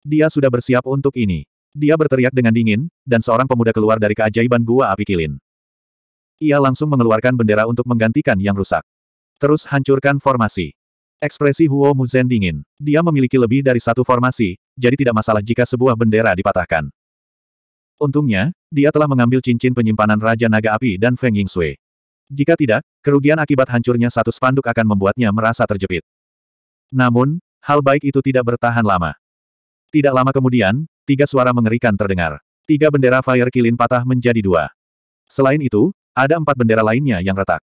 Dia sudah bersiap untuk ini. Dia berteriak dengan dingin, dan seorang pemuda keluar dari keajaiban gua api kilin. Ia langsung mengeluarkan bendera untuk menggantikan yang rusak. Terus hancurkan formasi. Ekspresi Huo Muzen dingin. Dia memiliki lebih dari satu formasi, jadi tidak masalah jika sebuah bendera dipatahkan. Untungnya, dia telah mengambil cincin penyimpanan Raja Naga Api dan Feng Ying Sui. Jika tidak, kerugian akibat hancurnya satu spanduk akan membuatnya merasa terjepit. Namun, hal baik itu tidak bertahan lama. Tidak lama kemudian, tiga suara mengerikan terdengar. Tiga bendera Fire Kilin patah menjadi dua. Selain itu, ada empat bendera lainnya yang retak.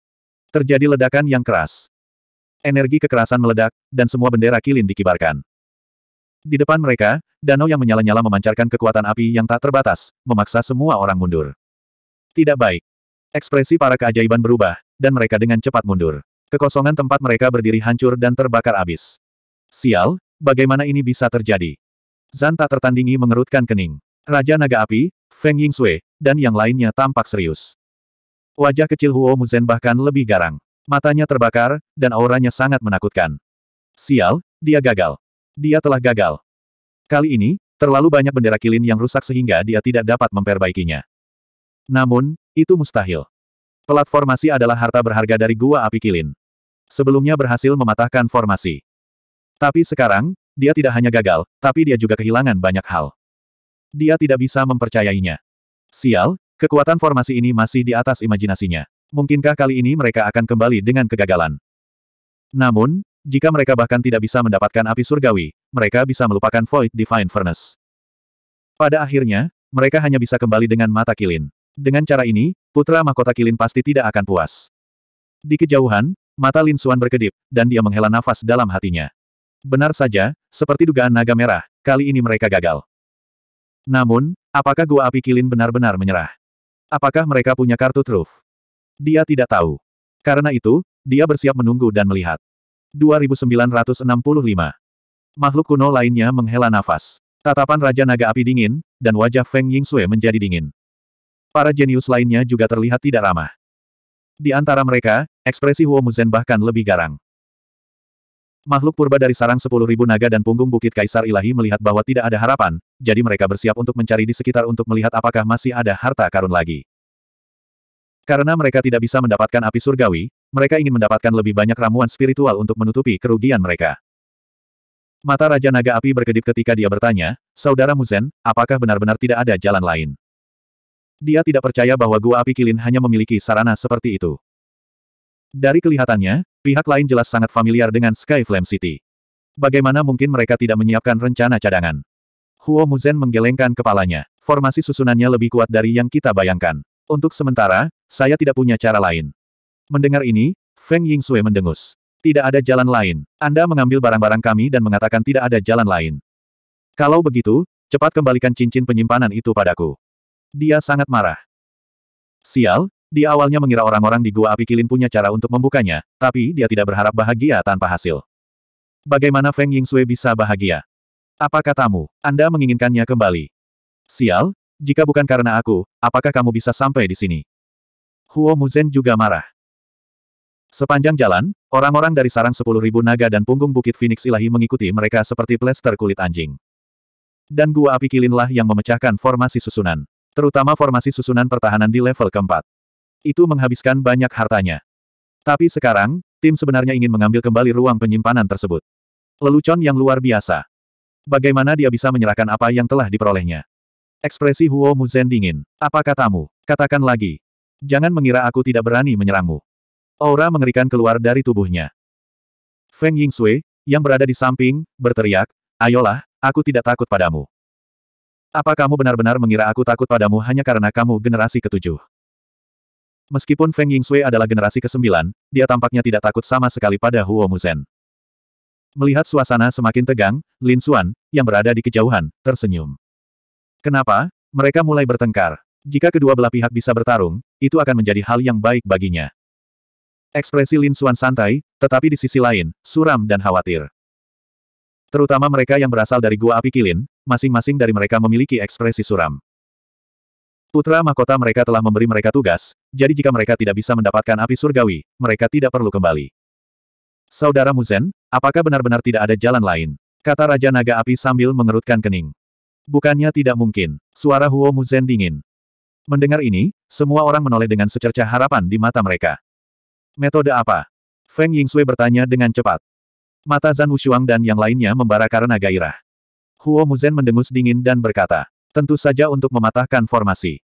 Terjadi ledakan yang keras. Energi kekerasan meledak, dan semua bendera Kilin dikibarkan. Di depan mereka, danau yang menyala-nyala memancarkan kekuatan api yang tak terbatas, memaksa semua orang mundur. Tidak baik. Ekspresi para keajaiban berubah, dan mereka dengan cepat mundur. Kekosongan tempat mereka berdiri hancur dan terbakar abis. Sial, bagaimana ini bisa terjadi? Zan tak tertandingi mengerutkan kening. Raja Naga Api, Feng Ying Sui, dan yang lainnya tampak serius. Wajah kecil Huo Muzen bahkan lebih garang. Matanya terbakar, dan auranya sangat menakutkan. Sial, dia gagal. Dia telah gagal. Kali ini, terlalu banyak bendera kilin yang rusak sehingga dia tidak dapat memperbaikinya. Namun, itu mustahil. Pelat formasi adalah harta berharga dari gua api kilin. Sebelumnya berhasil mematahkan formasi. Tapi sekarang, dia tidak hanya gagal, tapi dia juga kehilangan banyak hal. Dia tidak bisa mempercayainya. Sial, kekuatan formasi ini masih di atas imajinasinya. Mungkinkah kali ini mereka akan kembali dengan kegagalan? Namun, jika mereka bahkan tidak bisa mendapatkan api surgawi, mereka bisa melupakan Void Divine Furnace. Pada akhirnya, mereka hanya bisa kembali dengan mata kilin. Dengan cara ini, putra mahkota Kilin pasti tidak akan puas. Di kejauhan, mata Lin Suan berkedip, dan dia menghela nafas dalam hatinya. Benar saja, seperti dugaan naga merah, kali ini mereka gagal. Namun, apakah gua api Kilin benar-benar menyerah? Apakah mereka punya kartu truf? Dia tidak tahu. Karena itu, dia bersiap menunggu dan melihat. 2965. Makhluk kuno lainnya menghela nafas. Tatapan Raja Naga Api dingin, dan wajah Feng Ying Sui menjadi dingin. Para jenius lainnya juga terlihat tidak ramah. Di antara mereka, ekspresi Huo Muzen bahkan lebih garang. Makhluk purba dari sarang sepuluh ribu naga dan punggung Bukit Kaisar Ilahi melihat bahwa tidak ada harapan, jadi mereka bersiap untuk mencari di sekitar untuk melihat apakah masih ada harta karun lagi. Karena mereka tidak bisa mendapatkan api surgawi, mereka ingin mendapatkan lebih banyak ramuan spiritual untuk menutupi kerugian mereka. Mata Raja Naga Api berkedip ketika dia bertanya, Saudara Muzen, apakah benar-benar tidak ada jalan lain? Dia tidak percaya bahwa gua api kilin hanya memiliki sarana seperti itu. Dari kelihatannya, pihak lain jelas sangat familiar dengan Sky Flame City. Bagaimana mungkin mereka tidak menyiapkan rencana cadangan? Huo Muzen menggelengkan kepalanya. Formasi susunannya lebih kuat dari yang kita bayangkan. Untuk sementara, saya tidak punya cara lain. Mendengar ini, Feng Ying Sui mendengus. Tidak ada jalan lain. Anda mengambil barang-barang kami dan mengatakan tidak ada jalan lain. Kalau begitu, cepat kembalikan cincin penyimpanan itu padaku. Dia sangat marah. Sial, di awalnya mengira orang-orang di Gua Api Kilin punya cara untuk membukanya, tapi dia tidak berharap bahagia tanpa hasil. Bagaimana Feng Yingxue bisa bahagia? Apa katamu, Anda menginginkannya kembali? Sial, jika bukan karena aku, apakah kamu bisa sampai di sini? Huo Muzhen juga marah. Sepanjang jalan, orang-orang dari sarang sepuluh ribu naga dan punggung bukit Phoenix ilahi mengikuti mereka seperti plester kulit anjing. Dan gua api kilinlah yang memecahkan formasi susunan. Terutama formasi susunan pertahanan di level keempat. Itu menghabiskan banyak hartanya. Tapi sekarang, tim sebenarnya ingin mengambil kembali ruang penyimpanan tersebut. Lelucon yang luar biasa. Bagaimana dia bisa menyerahkan apa yang telah diperolehnya? Ekspresi Huo Zhen dingin. Apa katamu? Katakan lagi. Jangan mengira aku tidak berani menyerangmu. Aura mengerikan keluar dari tubuhnya. Feng Ying Yingsui, yang berada di samping, berteriak, Ayolah, aku tidak takut padamu. Apa kamu benar-benar mengira aku takut padamu hanya karena kamu generasi ketujuh? Meskipun Feng Yingxue adalah generasi kesembilan, dia tampaknya tidak takut sama sekali pada Huo Muzhen. Melihat suasana semakin tegang, Lin Xuan, yang berada di kejauhan, tersenyum. Kenapa? Mereka mulai bertengkar. Jika kedua belah pihak bisa bertarung, itu akan menjadi hal yang baik baginya. Ekspresi Lin Xuan santai, tetapi di sisi lain, suram dan khawatir. Terutama mereka yang berasal dari gua api kilin, masing-masing dari mereka memiliki ekspresi suram. Putra mahkota mereka telah memberi mereka tugas, jadi jika mereka tidak bisa mendapatkan api surgawi, mereka tidak perlu kembali. Saudara Muzen, apakah benar-benar tidak ada jalan lain? Kata Raja Naga Api sambil mengerutkan kening. Bukannya tidak mungkin, suara Huo Muzen dingin. Mendengar ini, semua orang menoleh dengan secercah harapan di mata mereka. Metode apa? Feng Yingsui bertanya dengan cepat. Mata Zan Wushuang dan yang lainnya membara karena gairah. Huo Muzen mendengus dingin dan berkata, tentu saja untuk mematahkan formasi.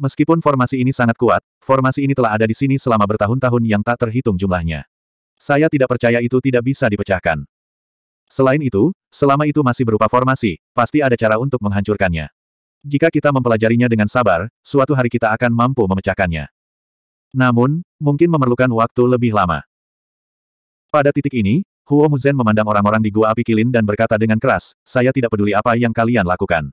Meskipun formasi ini sangat kuat, formasi ini telah ada di sini selama bertahun-tahun yang tak terhitung jumlahnya. Saya tidak percaya itu tidak bisa dipecahkan. Selain itu, selama itu masih berupa formasi, pasti ada cara untuk menghancurkannya. Jika kita mempelajarinya dengan sabar, suatu hari kita akan mampu memecahkannya. Namun, mungkin memerlukan waktu lebih lama. Pada titik ini, Huo Muzhen memandang orang-orang di Gua Api Kilin dan berkata dengan keras, saya tidak peduli apa yang kalian lakukan.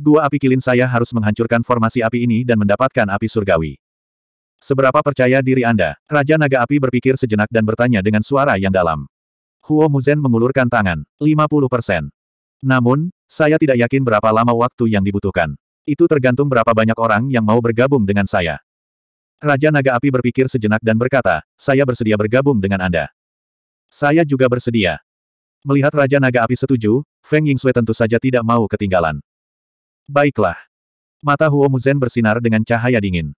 Gua Api Kilin saya harus menghancurkan formasi api ini dan mendapatkan api surgawi. Seberapa percaya diri Anda? Raja Naga Api berpikir sejenak dan bertanya dengan suara yang dalam. Huo Muzhen mengulurkan tangan. 50 persen. Namun, saya tidak yakin berapa lama waktu yang dibutuhkan. Itu tergantung berapa banyak orang yang mau bergabung dengan saya. Raja Naga Api berpikir sejenak dan berkata, saya bersedia bergabung dengan Anda. Saya juga bersedia. Melihat Raja Naga Api setuju, Feng Yingsui tentu saja tidak mau ketinggalan. Baiklah. Mata Huo Muzhen bersinar dengan cahaya dingin.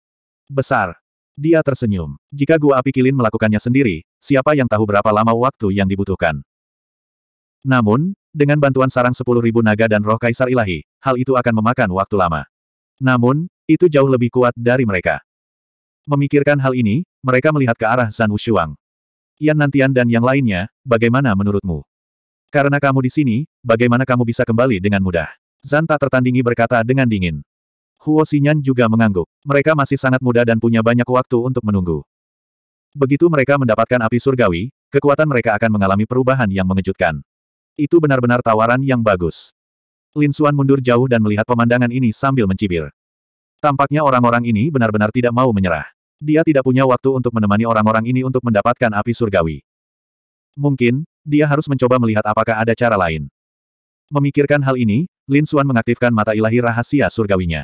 Besar. Dia tersenyum. Jika gua api kilin melakukannya sendiri, siapa yang tahu berapa lama waktu yang dibutuhkan. Namun, dengan bantuan sarang sepuluh ribu naga dan roh kaisar ilahi, hal itu akan memakan waktu lama. Namun, itu jauh lebih kuat dari mereka. Memikirkan hal ini, mereka melihat ke arah Zhan Wushuang. Yan Nantian dan yang lainnya, bagaimana menurutmu? Karena kamu di sini, bagaimana kamu bisa kembali dengan mudah? Zan tak tertandingi berkata dengan dingin. Huo Xinyan juga mengangguk. Mereka masih sangat muda dan punya banyak waktu untuk menunggu. Begitu mereka mendapatkan api surgawi, kekuatan mereka akan mengalami perubahan yang mengejutkan. Itu benar-benar tawaran yang bagus. Lin Xuan mundur jauh dan melihat pemandangan ini sambil mencibir. Tampaknya orang-orang ini benar-benar tidak mau menyerah. Dia tidak punya waktu untuk menemani orang-orang ini untuk mendapatkan api surgawi. Mungkin, dia harus mencoba melihat apakah ada cara lain. Memikirkan hal ini, Lin Xuan mengaktifkan mata ilahi rahasia surgawinya.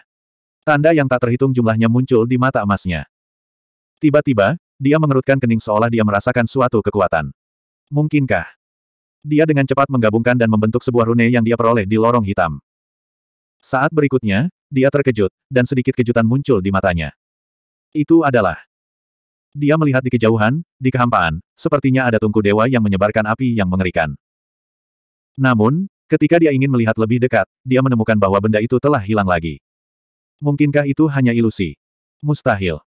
Tanda yang tak terhitung jumlahnya muncul di mata emasnya. Tiba-tiba, dia mengerutkan kening seolah dia merasakan suatu kekuatan. Mungkinkah? Dia dengan cepat menggabungkan dan membentuk sebuah rune yang dia peroleh di lorong hitam. Saat berikutnya, dia terkejut, dan sedikit kejutan muncul di matanya. Itu adalah. Dia melihat di kejauhan, di kehampaan, sepertinya ada tungku dewa yang menyebarkan api yang mengerikan. Namun, ketika dia ingin melihat lebih dekat, dia menemukan bahwa benda itu telah hilang lagi. Mungkinkah itu hanya ilusi? Mustahil.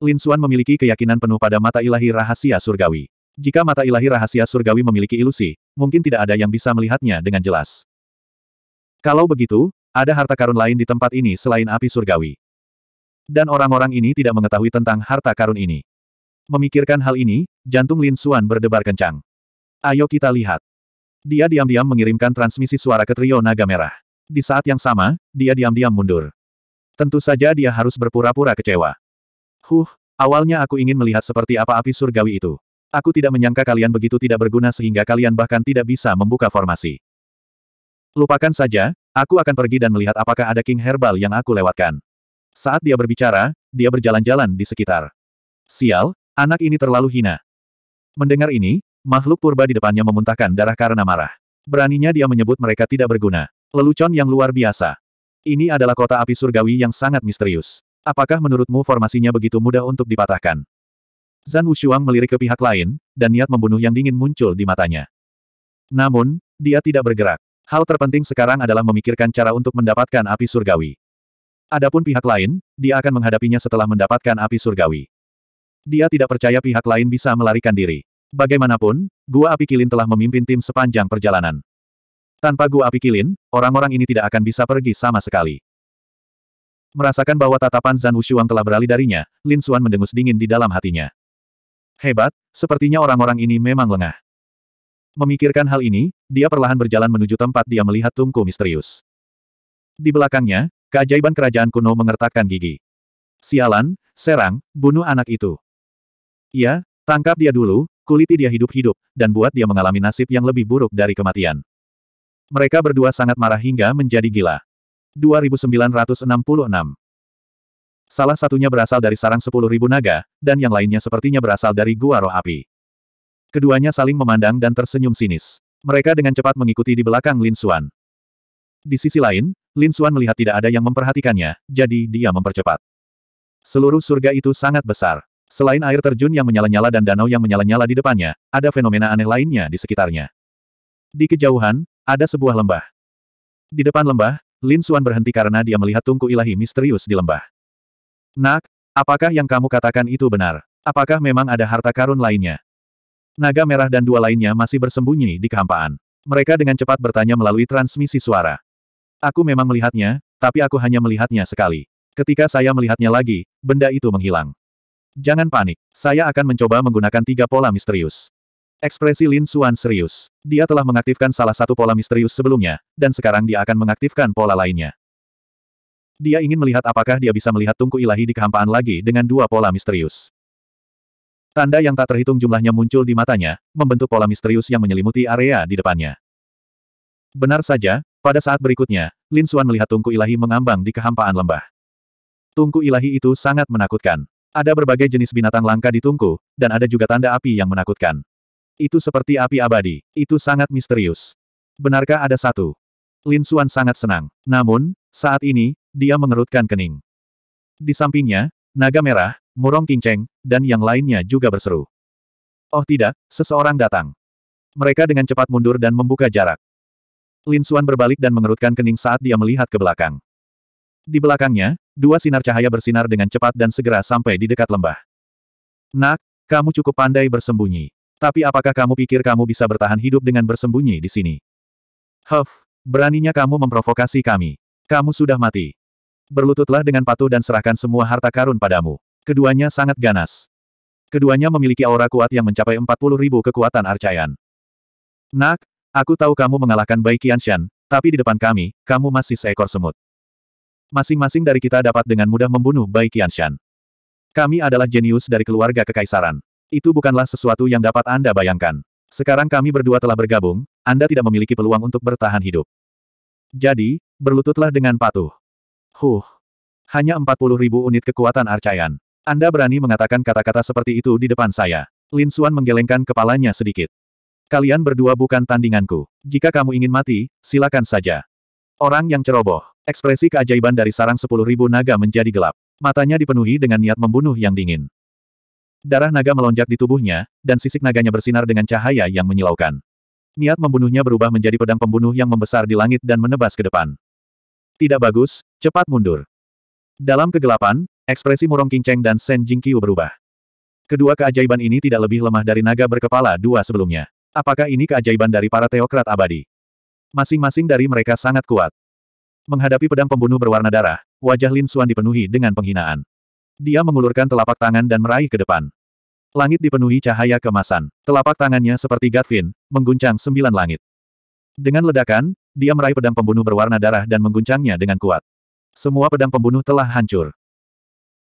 Lin Xuan memiliki keyakinan penuh pada mata ilahi rahasia surgawi. Jika mata ilahi rahasia surgawi memiliki ilusi, mungkin tidak ada yang bisa melihatnya dengan jelas. Kalau begitu, ada harta karun lain di tempat ini selain api surgawi. Dan orang-orang ini tidak mengetahui tentang harta karun ini. Memikirkan hal ini, jantung Lin Suan berdebar kencang. Ayo kita lihat. Dia diam-diam mengirimkan transmisi suara ke trio naga merah. Di saat yang sama, dia diam-diam mundur. Tentu saja dia harus berpura-pura kecewa. Huh, awalnya aku ingin melihat seperti apa api surgawi itu. Aku tidak menyangka kalian begitu tidak berguna sehingga kalian bahkan tidak bisa membuka formasi. Lupakan saja, aku akan pergi dan melihat apakah ada King Herbal yang aku lewatkan. Saat dia berbicara, dia berjalan-jalan di sekitar. Sial, anak ini terlalu hina. Mendengar ini, makhluk purba di depannya memuntahkan darah karena marah. Beraninya dia menyebut mereka tidak berguna. Lelucon yang luar biasa. Ini adalah kota api surgawi yang sangat misterius. Apakah menurutmu formasinya begitu mudah untuk dipatahkan? Zan Wushuang melirik ke pihak lain, dan niat membunuh yang dingin muncul di matanya. Namun, dia tidak bergerak. Hal terpenting sekarang adalah memikirkan cara untuk mendapatkan api surgawi. Adapun pihak lain, dia akan menghadapinya setelah mendapatkan api surgawi. Dia tidak percaya pihak lain bisa melarikan diri. Bagaimanapun, Gua Api Kilin telah memimpin tim sepanjang perjalanan. Tanpa Gua Api Kilin, orang-orang ini tidak akan bisa pergi sama sekali. Merasakan bahwa tatapan Zan Wushuang telah beralih darinya, Lin Xuan mendengus dingin di dalam hatinya. Hebat, sepertinya orang-orang ini memang lengah. Memikirkan hal ini, dia perlahan berjalan menuju tempat dia melihat tungku misterius. Di belakangnya, Keajaiban kerajaan kuno mengertakkan gigi. Sialan, serang, bunuh anak itu. Iya, tangkap dia dulu, kuliti dia hidup-hidup, dan buat dia mengalami nasib yang lebih buruk dari kematian. Mereka berdua sangat marah hingga menjadi gila. 2966 Salah satunya berasal dari sarang 10.000 naga, dan yang lainnya sepertinya berasal dari gua roh api. Keduanya saling memandang dan tersenyum sinis. Mereka dengan cepat mengikuti di belakang Lin Xuan. Di sisi lain, Lin Xuan melihat tidak ada yang memperhatikannya, jadi dia mempercepat. Seluruh surga itu sangat besar. Selain air terjun yang menyala-nyala dan danau yang menyala-nyala di depannya, ada fenomena aneh lainnya di sekitarnya. Di kejauhan, ada sebuah lembah. Di depan lembah, Lin Xuan berhenti karena dia melihat tungku ilahi misterius di lembah. Nak, apakah yang kamu katakan itu benar? Apakah memang ada harta karun lainnya? Naga merah dan dua lainnya masih bersembunyi di kehampaan. Mereka dengan cepat bertanya melalui transmisi suara. Aku memang melihatnya, tapi aku hanya melihatnya sekali. Ketika saya melihatnya lagi, benda itu menghilang. Jangan panik, saya akan mencoba menggunakan tiga pola misterius. Ekspresi Lin Xuan serius. Dia telah mengaktifkan salah satu pola misterius sebelumnya, dan sekarang dia akan mengaktifkan pola lainnya. Dia ingin melihat apakah dia bisa melihat tungku ilahi di kehampaan lagi dengan dua pola misterius. Tanda yang tak terhitung jumlahnya muncul di matanya, membentuk pola misterius yang menyelimuti area di depannya. Benar saja, pada saat berikutnya, Lin Xuan melihat tungku ilahi mengambang di kehampaan lembah. Tungku ilahi itu sangat menakutkan. Ada berbagai jenis binatang langka di tungku, dan ada juga tanda api yang menakutkan. Itu seperti api abadi. Itu sangat misterius. Benarkah ada satu? Lin Xuan sangat senang. Namun, saat ini, dia mengerutkan kening. Di sampingnya, naga merah, murong kinceng, dan yang lainnya juga berseru. Oh tidak, seseorang datang. Mereka dengan cepat mundur dan membuka jarak. Lin Suan berbalik dan mengerutkan kening saat dia melihat ke belakang. Di belakangnya, dua sinar cahaya bersinar dengan cepat dan segera sampai di dekat lembah. Nak, kamu cukup pandai bersembunyi. Tapi apakah kamu pikir kamu bisa bertahan hidup dengan bersembunyi di sini? Huff, beraninya kamu memprovokasi kami. Kamu sudah mati. Berlututlah dengan patuh dan serahkan semua harta karun padamu. Keduanya sangat ganas. Keduanya memiliki aura kuat yang mencapai 40.000 kekuatan arcayan. Nak, Aku tahu kamu mengalahkan Bai Qianshan, tapi di depan kami, kamu masih seekor semut. Masing-masing dari kita dapat dengan mudah membunuh Bai Qianshan. Kami adalah jenius dari keluarga kekaisaran. Itu bukanlah sesuatu yang dapat Anda bayangkan. Sekarang kami berdua telah bergabung, Anda tidak memiliki peluang untuk bertahan hidup. Jadi, berlututlah dengan patuh. Huh. Hanya 40 ribu unit kekuatan arcaian. Anda berani mengatakan kata-kata seperti itu di depan saya. Lin Xuan menggelengkan kepalanya sedikit. Kalian berdua bukan tandinganku. Jika kamu ingin mati, silakan saja. Orang yang ceroboh. Ekspresi keajaiban dari sarang sepuluh ribu naga menjadi gelap. Matanya dipenuhi dengan niat membunuh yang dingin. Darah naga melonjak di tubuhnya, dan sisik naganya bersinar dengan cahaya yang menyilaukan. Niat membunuhnya berubah menjadi pedang pembunuh yang membesar di langit dan menebas ke depan. Tidak bagus, cepat mundur. Dalam kegelapan, ekspresi Murong Kinceng dan Sen Jingqiu berubah. Kedua keajaiban ini tidak lebih lemah dari naga berkepala dua sebelumnya. Apakah ini keajaiban dari para teokrat abadi? Masing-masing dari mereka sangat kuat. Menghadapi pedang pembunuh berwarna darah, wajah Lin Xuan dipenuhi dengan penghinaan. Dia mengulurkan telapak tangan dan meraih ke depan. Langit dipenuhi cahaya kemasan. Telapak tangannya seperti Gatvin, mengguncang sembilan langit. Dengan ledakan, dia meraih pedang pembunuh berwarna darah dan mengguncangnya dengan kuat. Semua pedang pembunuh telah hancur.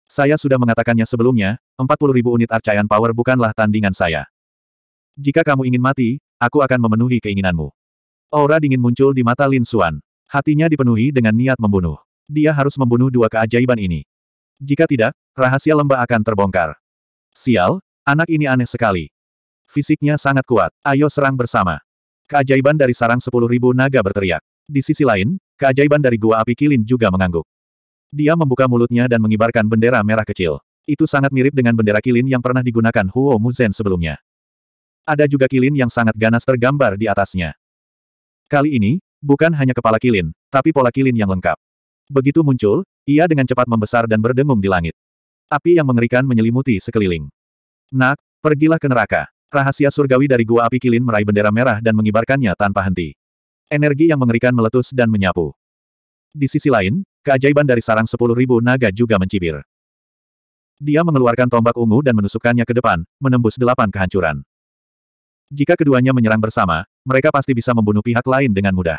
Saya sudah mengatakannya sebelumnya, 40.000 unit Arcayan Power bukanlah tandingan saya. Jika kamu ingin mati, aku akan memenuhi keinginanmu. Aura dingin muncul di mata Lin Xuan. Hatinya dipenuhi dengan niat membunuh. Dia harus membunuh dua keajaiban ini. Jika tidak, rahasia lembah akan terbongkar. Sial, anak ini aneh sekali. Fisiknya sangat kuat. Ayo serang bersama. Keajaiban dari sarang sepuluh ribu naga berteriak. Di sisi lain, keajaiban dari gua api kilin juga mengangguk. Dia membuka mulutnya dan mengibarkan bendera merah kecil. Itu sangat mirip dengan bendera kilin yang pernah digunakan Huo Muzen sebelumnya. Ada juga kilin yang sangat ganas tergambar di atasnya. Kali ini, bukan hanya kepala kilin, tapi pola kilin yang lengkap. Begitu muncul, ia dengan cepat membesar dan berdengung di langit. Api yang mengerikan menyelimuti sekeliling. Nak, pergilah ke neraka. Rahasia surgawi dari gua api kilin meraih bendera merah dan mengibarkannya tanpa henti. Energi yang mengerikan meletus dan menyapu. Di sisi lain, keajaiban dari sarang sepuluh ribu naga juga mencibir. Dia mengeluarkan tombak ungu dan menusukkannya ke depan, menembus delapan kehancuran. Jika keduanya menyerang bersama, mereka pasti bisa membunuh pihak lain dengan mudah.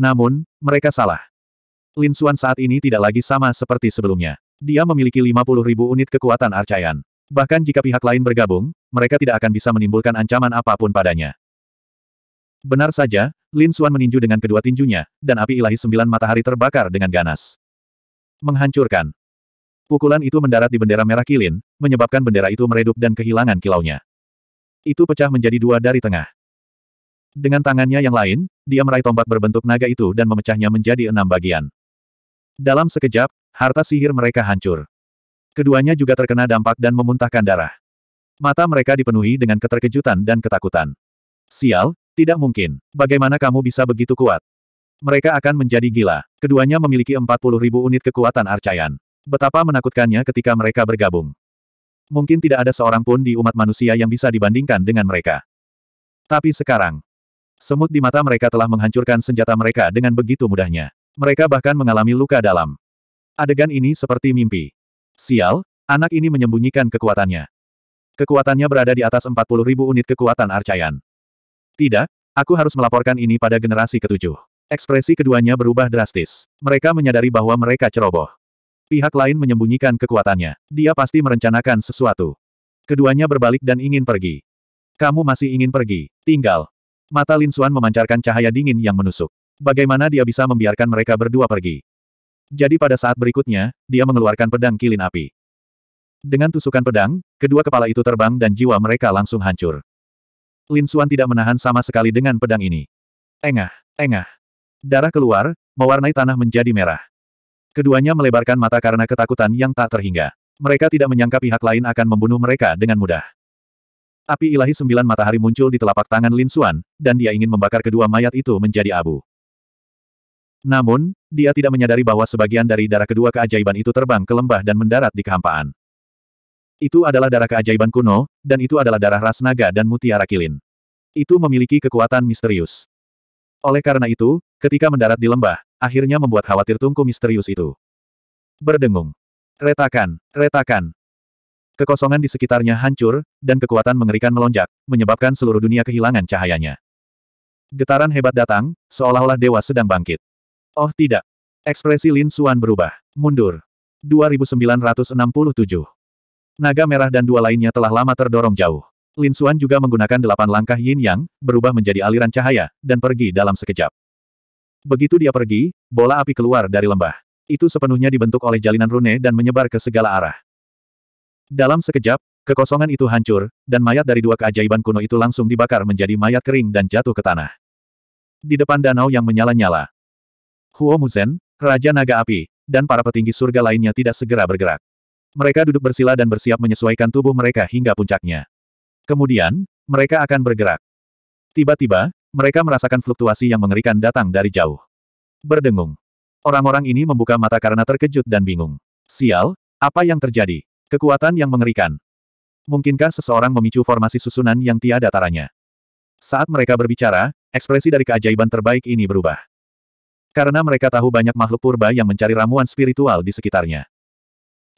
Namun, mereka salah. Lin Xuan saat ini tidak lagi sama seperti sebelumnya. Dia memiliki 50 ribu unit kekuatan arcayan. Bahkan jika pihak lain bergabung, mereka tidak akan bisa menimbulkan ancaman apapun padanya. Benar saja, Lin Xuan meninju dengan kedua tinjunya, dan api ilahi sembilan matahari terbakar dengan ganas. Menghancurkan. Pukulan itu mendarat di bendera merah kilin, menyebabkan bendera itu meredup dan kehilangan kilaunya. Itu pecah menjadi dua dari tengah. Dengan tangannya yang lain, dia meraih tombak berbentuk naga itu dan memecahnya menjadi enam bagian. Dalam sekejap, harta sihir mereka hancur. Keduanya juga terkena dampak dan memuntahkan darah. Mata mereka dipenuhi dengan keterkejutan dan ketakutan. Sial, tidak mungkin. Bagaimana kamu bisa begitu kuat? Mereka akan menjadi gila. Keduanya memiliki 40.000 unit kekuatan arcayan. Betapa menakutkannya ketika mereka bergabung. Mungkin tidak ada seorang pun di umat manusia yang bisa dibandingkan dengan mereka. Tapi sekarang, semut di mata mereka telah menghancurkan senjata mereka dengan begitu mudahnya. Mereka bahkan mengalami luka dalam. Adegan ini seperti mimpi. Sial, anak ini menyembunyikan kekuatannya. Kekuatannya berada di atas 40 ribu unit kekuatan Arcayan. Tidak, aku harus melaporkan ini pada generasi ketujuh. Ekspresi keduanya berubah drastis. Mereka menyadari bahwa mereka ceroboh. Pihak lain menyembunyikan kekuatannya. Dia pasti merencanakan sesuatu. Keduanya berbalik dan ingin pergi. Kamu masih ingin pergi. Tinggal. Mata Lin Suan memancarkan cahaya dingin yang menusuk. Bagaimana dia bisa membiarkan mereka berdua pergi? Jadi pada saat berikutnya, dia mengeluarkan pedang kilin api. Dengan tusukan pedang, kedua kepala itu terbang dan jiwa mereka langsung hancur. Lin Suan tidak menahan sama sekali dengan pedang ini. Engah, engah. Darah keluar, mewarnai tanah menjadi merah. Keduanya melebarkan mata karena ketakutan yang tak terhingga. Mereka tidak menyangka pihak lain akan membunuh mereka dengan mudah. Api ilahi sembilan matahari muncul di telapak tangan Lin Xuan, dan dia ingin membakar kedua mayat itu menjadi abu. Namun, dia tidak menyadari bahwa sebagian dari darah kedua keajaiban itu terbang ke lembah dan mendarat di kehampaan. Itu adalah darah keajaiban kuno, dan itu adalah darah ras naga dan mutiara kilin. Itu memiliki kekuatan misterius. Oleh karena itu, ketika mendarat di lembah, akhirnya membuat khawatir tungku misterius itu. Berdengung. Retakan, retakan. Kekosongan di sekitarnya hancur, dan kekuatan mengerikan melonjak, menyebabkan seluruh dunia kehilangan cahayanya. Getaran hebat datang, seolah-olah dewa sedang bangkit. Oh tidak. Ekspresi Lin Suan berubah. Mundur. 2967. Naga merah dan dua lainnya telah lama terdorong jauh. Lin Xuan juga menggunakan delapan langkah yin yang, berubah menjadi aliran cahaya, dan pergi dalam sekejap. Begitu dia pergi, bola api keluar dari lembah. Itu sepenuhnya dibentuk oleh jalinan rune dan menyebar ke segala arah. Dalam sekejap, Kekosongan itu hancur, dan mayat dari dua keajaiban kuno itu langsung dibakar menjadi mayat kering dan jatuh ke tanah. Di depan danau yang menyala-nyala, Huo Muzen, Raja Naga Api, dan para petinggi surga lainnya tidak segera bergerak. Mereka duduk bersila dan bersiap menyesuaikan tubuh mereka hingga puncaknya. Kemudian, mereka akan bergerak. Tiba-tiba, mereka merasakan fluktuasi yang mengerikan datang dari jauh. Berdengung. Orang-orang ini membuka mata karena terkejut dan bingung. Sial, apa yang terjadi? Kekuatan yang mengerikan. Mungkinkah seseorang memicu formasi susunan yang tiada taranya? Saat mereka berbicara, ekspresi dari keajaiban terbaik ini berubah. Karena mereka tahu banyak makhluk purba yang mencari ramuan spiritual di sekitarnya.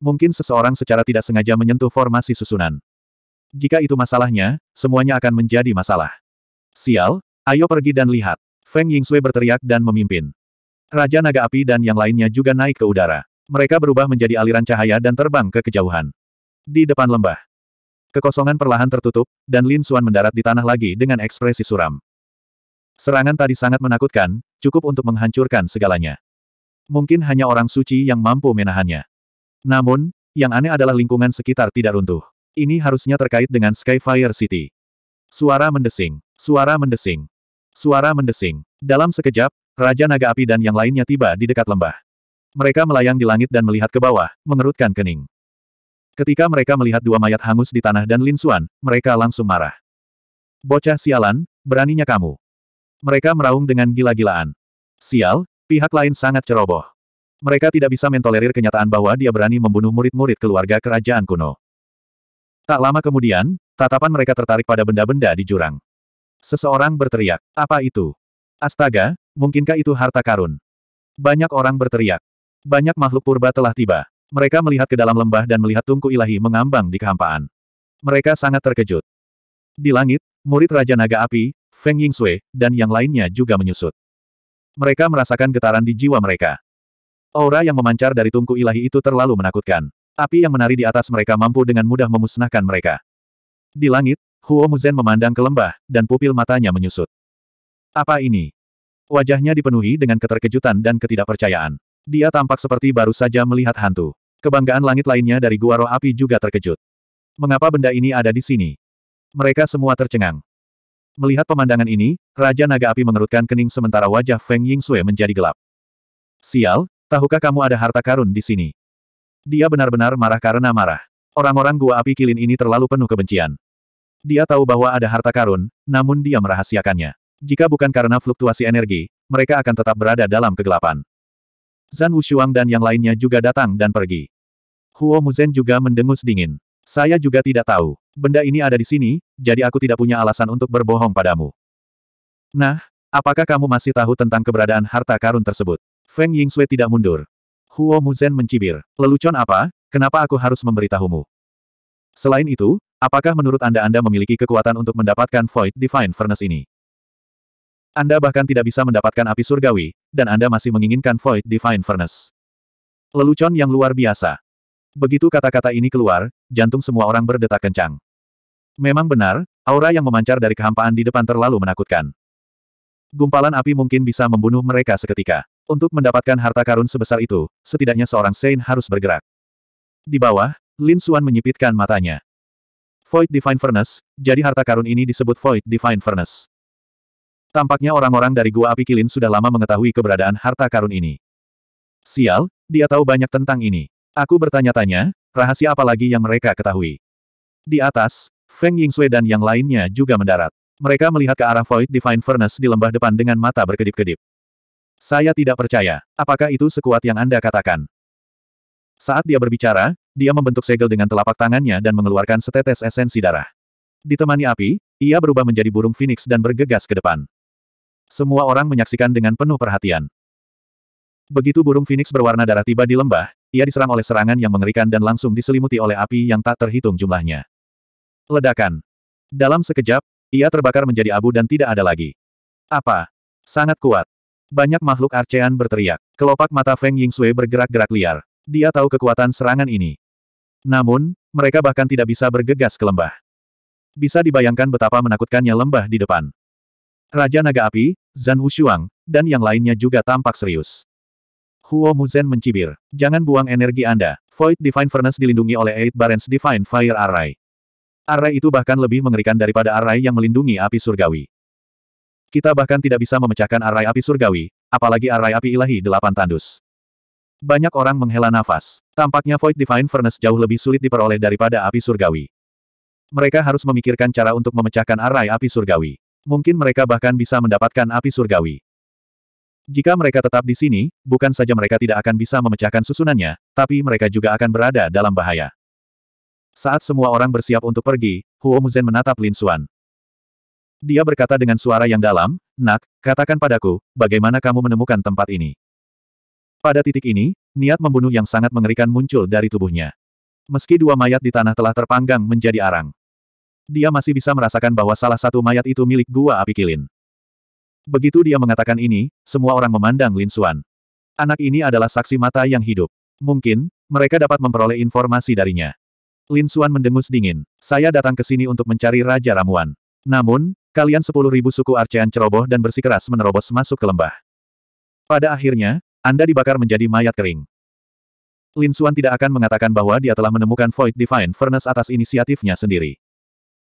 Mungkin seseorang secara tidak sengaja menyentuh formasi susunan. Jika itu masalahnya, semuanya akan menjadi masalah. Sial, ayo pergi dan lihat. Feng Yingsui berteriak dan memimpin. Raja Naga Api dan yang lainnya juga naik ke udara. Mereka berubah menjadi aliran cahaya dan terbang ke kejauhan. Di depan lembah. Kekosongan perlahan tertutup, dan Lin Xuan mendarat di tanah lagi dengan ekspresi suram. Serangan tadi sangat menakutkan, cukup untuk menghancurkan segalanya. Mungkin hanya orang suci yang mampu menahannya. Namun, yang aneh adalah lingkungan sekitar tidak runtuh. Ini harusnya terkait dengan Skyfire City. Suara mendesing. Suara mendesing. Suara mendesing. Dalam sekejap, Raja Naga Api dan yang lainnya tiba di dekat lembah. Mereka melayang di langit dan melihat ke bawah, mengerutkan kening. Ketika mereka melihat dua mayat hangus di tanah dan Lin Suan, mereka langsung marah. Bocah sialan, beraninya kamu. Mereka meraung dengan gila-gilaan. Sial, pihak lain sangat ceroboh. Mereka tidak bisa mentolerir kenyataan bahwa dia berani membunuh murid-murid keluarga kerajaan kuno. Tak lama kemudian, tatapan mereka tertarik pada benda-benda di jurang. Seseorang berteriak, apa itu? Astaga, mungkinkah itu harta karun? Banyak orang berteriak. Banyak makhluk purba telah tiba. Mereka melihat ke dalam lembah dan melihat tungku ilahi mengambang di kehampaan. Mereka sangat terkejut. Di langit, murid Raja Naga Api, Feng Sui, dan yang lainnya juga menyusut. Mereka merasakan getaran di jiwa mereka. Aura yang memancar dari tungku ilahi itu terlalu menakutkan. Api yang menari di atas mereka mampu dengan mudah memusnahkan mereka. Di langit, Huo Muzen memandang ke lembah, dan pupil matanya menyusut. Apa ini? Wajahnya dipenuhi dengan keterkejutan dan ketidakpercayaan. Dia tampak seperti baru saja melihat hantu. Kebanggaan langit lainnya dari gua roh api juga terkejut. Mengapa benda ini ada di sini? Mereka semua tercengang. Melihat pemandangan ini, Raja Naga Api mengerutkan kening sementara wajah Feng Ying Sui menjadi gelap. Sial, tahukah kamu ada harta karun di sini? Dia benar-benar marah karena marah. Orang-orang gua api kilin ini terlalu penuh kebencian. Dia tahu bahwa ada harta karun, namun dia merahasiakannya. Jika bukan karena fluktuasi energi, mereka akan tetap berada dalam kegelapan. Zan Wushuang dan yang lainnya juga datang dan pergi. Huo Muzen juga mendengus dingin. Saya juga tidak tahu. Benda ini ada di sini, jadi aku tidak punya alasan untuk berbohong padamu. Nah, apakah kamu masih tahu tentang keberadaan harta karun tersebut? Feng Yingsui tidak mundur. Huo Muzhen mencibir. Lelucon apa, kenapa aku harus memberitahumu? Selain itu, apakah menurut Anda Anda memiliki kekuatan untuk mendapatkan Void Divine Furnace ini? Anda bahkan tidak bisa mendapatkan api surgawi, dan Anda masih menginginkan Void Divine Furnace. Lelucon yang luar biasa. Begitu kata-kata ini keluar, jantung semua orang berdetak kencang. Memang benar, aura yang memancar dari kehampaan di depan terlalu menakutkan. Gumpalan api mungkin bisa membunuh mereka seketika. Untuk mendapatkan harta karun sebesar itu, setidaknya seorang Sein harus bergerak. Di bawah, Lin Suan menyipitkan matanya. Void Divine Furnace, jadi harta karun ini disebut Void Divine Furnace. Tampaknya orang-orang dari Gua Api Kilin sudah lama mengetahui keberadaan harta karun ini. Sial, dia tahu banyak tentang ini. Aku bertanya-tanya, rahasia apa lagi yang mereka ketahui? Di atas, Feng Yingxue dan yang lainnya juga mendarat. Mereka melihat ke arah Void Divine Furnace di lembah depan dengan mata berkedip-kedip. Saya tidak percaya. Apakah itu sekuat yang Anda katakan? Saat dia berbicara, dia membentuk segel dengan telapak tangannya dan mengeluarkan setetes esensi darah. Ditemani api, ia berubah menjadi burung phoenix dan bergegas ke depan. Semua orang menyaksikan dengan penuh perhatian. Begitu burung phoenix berwarna darah tiba di lembah, ia diserang oleh serangan yang mengerikan dan langsung diselimuti oleh api yang tak terhitung jumlahnya. Ledakan. Dalam sekejap, ia terbakar menjadi abu dan tidak ada lagi. Apa? Sangat kuat. Banyak makhluk arcean berteriak. Kelopak mata Feng Yingsui bergerak-gerak liar. Dia tahu kekuatan serangan ini. Namun, mereka bahkan tidak bisa bergegas ke lembah. Bisa dibayangkan betapa menakutkannya lembah di depan. Raja Naga Api, Zan Wushuang, dan yang lainnya juga tampak serius. Huo Muzhen mencibir. Jangan buang energi Anda. Void Divine Furnace dilindungi oleh Eight Barrens Divine Fire Array. Array itu bahkan lebih mengerikan daripada array yang melindungi api surgawi. Kita bahkan tidak bisa memecahkan arai api surgawi, apalagi arai api ilahi delapan tandus. Banyak orang menghela nafas. Tampaknya Void Divine Furnace jauh lebih sulit diperoleh daripada api surgawi. Mereka harus memikirkan cara untuk memecahkan arai api surgawi. Mungkin mereka bahkan bisa mendapatkan api surgawi. Jika mereka tetap di sini, bukan saja mereka tidak akan bisa memecahkan susunannya, tapi mereka juga akan berada dalam bahaya. Saat semua orang bersiap untuk pergi, Huo Muzen menatap Lin Xuan. Dia berkata dengan suara yang dalam, Nak, katakan padaku, bagaimana kamu menemukan tempat ini? Pada titik ini, niat membunuh yang sangat mengerikan muncul dari tubuhnya. Meski dua mayat di tanah telah terpanggang menjadi arang. Dia masih bisa merasakan bahwa salah satu mayat itu milik gua api kilin. Begitu dia mengatakan ini, semua orang memandang Lin Suan. Anak ini adalah saksi mata yang hidup. Mungkin, mereka dapat memperoleh informasi darinya. Lin Suan mendengus dingin. Saya datang ke sini untuk mencari Raja Ramuan. Namun, Kalian sepuluh ribu suku Arcean ceroboh dan bersikeras menerobos masuk ke lembah. Pada akhirnya, Anda dibakar menjadi mayat kering. Lin Xuan tidak akan mengatakan bahwa dia telah menemukan Void Divine Furnace atas inisiatifnya sendiri.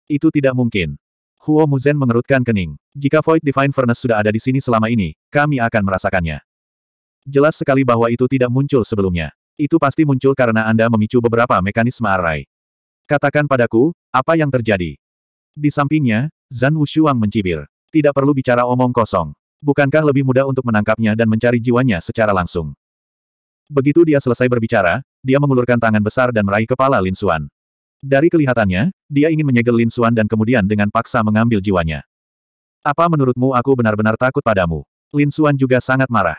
Itu tidak mungkin. Huo Muzen mengerutkan kening. Jika Void Divine Furnace sudah ada di sini selama ini, kami akan merasakannya. Jelas sekali bahwa itu tidak muncul sebelumnya. Itu pasti muncul karena Anda memicu beberapa mekanisme array. Katakan padaku, apa yang terjadi? Di sampingnya, Zan Wushuang mencibir. Tidak perlu bicara omong kosong. Bukankah lebih mudah untuk menangkapnya dan mencari jiwanya secara langsung? Begitu dia selesai berbicara, dia mengulurkan tangan besar dan meraih kepala Lin Xuan. Dari kelihatannya, dia ingin menyegel Lin Xuan dan kemudian dengan paksa mengambil jiwanya. Apa menurutmu aku benar-benar takut padamu? Lin Xuan juga sangat marah.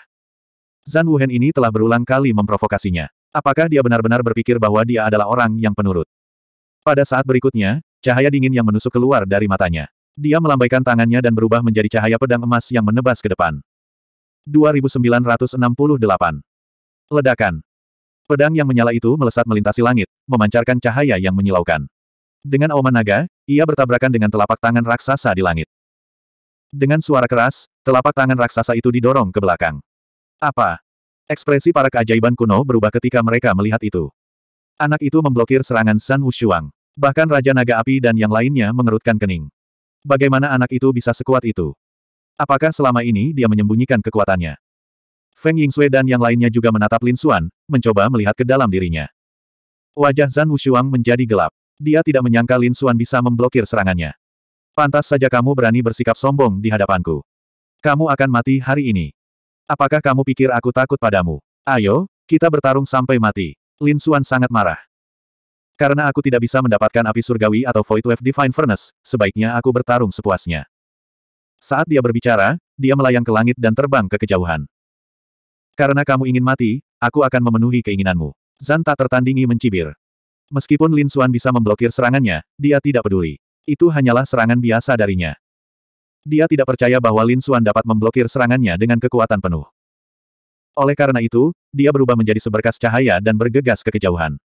Zan Wuhen ini telah berulang kali memprovokasinya. Apakah dia benar-benar berpikir bahwa dia adalah orang yang penurut? Pada saat berikutnya, cahaya dingin yang menusuk keluar dari matanya. Dia melambaikan tangannya dan berubah menjadi cahaya pedang emas yang menebas ke depan. 2968. Ledakan. Pedang yang menyala itu melesat melintasi langit, memancarkan cahaya yang menyilaukan. Dengan auman naga, ia bertabrakan dengan telapak tangan raksasa di langit. Dengan suara keras, telapak tangan raksasa itu didorong ke belakang. Apa? Ekspresi para keajaiban kuno berubah ketika mereka melihat itu. Anak itu memblokir serangan San Wushuang. Bahkan Raja Naga Api dan yang lainnya mengerutkan kening. Bagaimana anak itu bisa sekuat itu? Apakah selama ini dia menyembunyikan kekuatannya? Feng Yingxue dan yang lainnya juga menatap Lin Xuan, mencoba melihat ke dalam dirinya. Wajah Zan Wushuang menjadi gelap. Dia tidak menyangka Lin Xuan bisa memblokir serangannya. Pantas saja kamu berani bersikap sombong di hadapanku. Kamu akan mati hari ini. Apakah kamu pikir aku takut padamu? Ayo, kita bertarung sampai mati. Lin Xuan sangat marah. Karena aku tidak bisa mendapatkan api surgawi atau Void Wave Divine Furnace, sebaiknya aku bertarung sepuasnya. Saat dia berbicara, dia melayang ke langit dan terbang ke kejauhan. Karena kamu ingin mati, aku akan memenuhi keinginanmu. Zan tak tertandingi mencibir. Meskipun Lin Xuan bisa memblokir serangannya, dia tidak peduli. Itu hanyalah serangan biasa darinya. Dia tidak percaya bahwa Lin Xuan dapat memblokir serangannya dengan kekuatan penuh. Oleh karena itu, dia berubah menjadi seberkas cahaya dan bergegas ke kejauhan.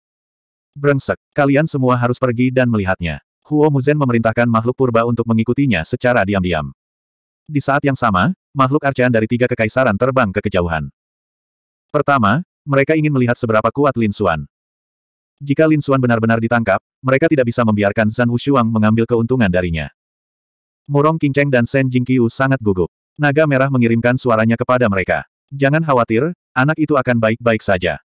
Brengsek, kalian semua harus pergi dan melihatnya. Huo Muzen memerintahkan makhluk purba untuk mengikutinya secara diam-diam. Di saat yang sama, makhluk arcaan dari tiga kekaisaran terbang ke kejauhan. Pertama, mereka ingin melihat seberapa kuat Lin Xuan. Jika Lin Xuan benar-benar ditangkap, mereka tidak bisa membiarkan Zhan Wushuang mengambil keuntungan darinya. Murong Qingcheng dan Shen Jingqiu sangat gugup. Naga Merah mengirimkan suaranya kepada mereka. Jangan khawatir, anak itu akan baik-baik saja.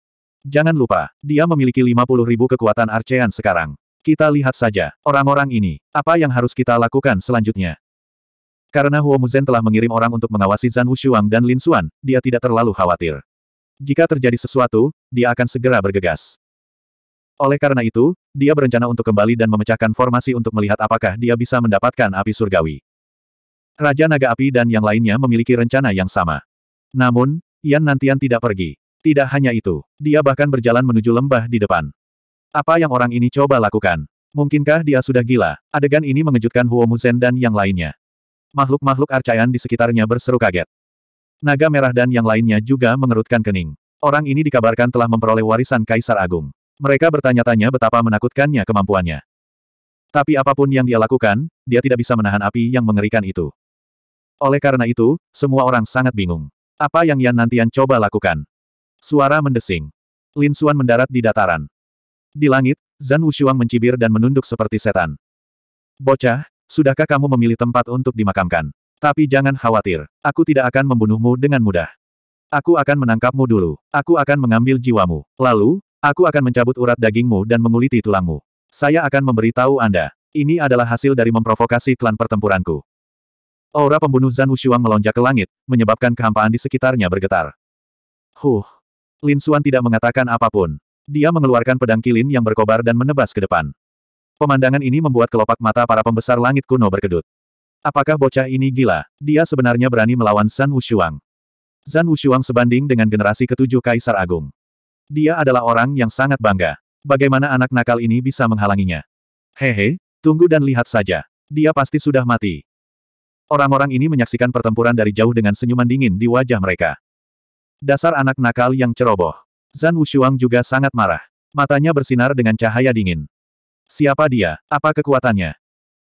Jangan lupa, dia memiliki 50 ribu kekuatan Archean sekarang. Kita lihat saja, orang-orang ini, apa yang harus kita lakukan selanjutnya. Karena Huo Muzhen telah mengirim orang untuk mengawasi Zhan Wushuang dan Lin Xuan, dia tidak terlalu khawatir. Jika terjadi sesuatu, dia akan segera bergegas. Oleh karena itu, dia berencana untuk kembali dan memecahkan formasi untuk melihat apakah dia bisa mendapatkan api surgawi. Raja Naga Api dan yang lainnya memiliki rencana yang sama. Namun, Yan Nantian tidak pergi. Tidak hanya itu, dia bahkan berjalan menuju lembah di depan. Apa yang orang ini coba lakukan? Mungkinkah dia sudah gila? Adegan ini mengejutkan Huo Muzen dan yang lainnya. Makhluk-makhluk arcaian di sekitarnya berseru kaget. Naga merah dan yang lainnya juga mengerutkan kening. Orang ini dikabarkan telah memperoleh warisan Kaisar Agung. Mereka bertanya-tanya betapa menakutkannya kemampuannya. Tapi apapun yang dia lakukan, dia tidak bisa menahan api yang mengerikan itu. Oleh karena itu, semua orang sangat bingung. Apa yang Yan Nantian coba lakukan? Suara mendesing. Lin Suan mendarat di dataran. Di langit, Zan Wushuang mencibir dan menunduk seperti setan. Bocah, sudahkah kamu memilih tempat untuk dimakamkan? Tapi jangan khawatir, aku tidak akan membunuhmu dengan mudah. Aku akan menangkapmu dulu. Aku akan mengambil jiwamu. Lalu, aku akan mencabut urat dagingmu dan menguliti tulangmu. Saya akan memberitahu Anda. Ini adalah hasil dari memprovokasi klan pertempuranku. Aura pembunuh Zan Wushuang melonjak ke langit, menyebabkan kehampaan di sekitarnya bergetar. Huh. Lin Suan tidak mengatakan apapun. Dia mengeluarkan pedang kilin yang berkobar dan menebas ke depan. Pemandangan ini membuat kelopak mata para pembesar langit kuno berkedut. Apakah bocah ini gila? Dia sebenarnya berani melawan San Wushuang. San Wushuang sebanding dengan generasi ketujuh Kaisar Agung. Dia adalah orang yang sangat bangga. Bagaimana anak nakal ini bisa menghalanginya? Hehe, tunggu dan lihat saja. Dia pasti sudah mati. Orang-orang ini menyaksikan pertempuran dari jauh dengan senyuman dingin di wajah mereka. Dasar anak nakal yang ceroboh. Zan Wushuang juga sangat marah. Matanya bersinar dengan cahaya dingin. Siapa dia? Apa kekuatannya?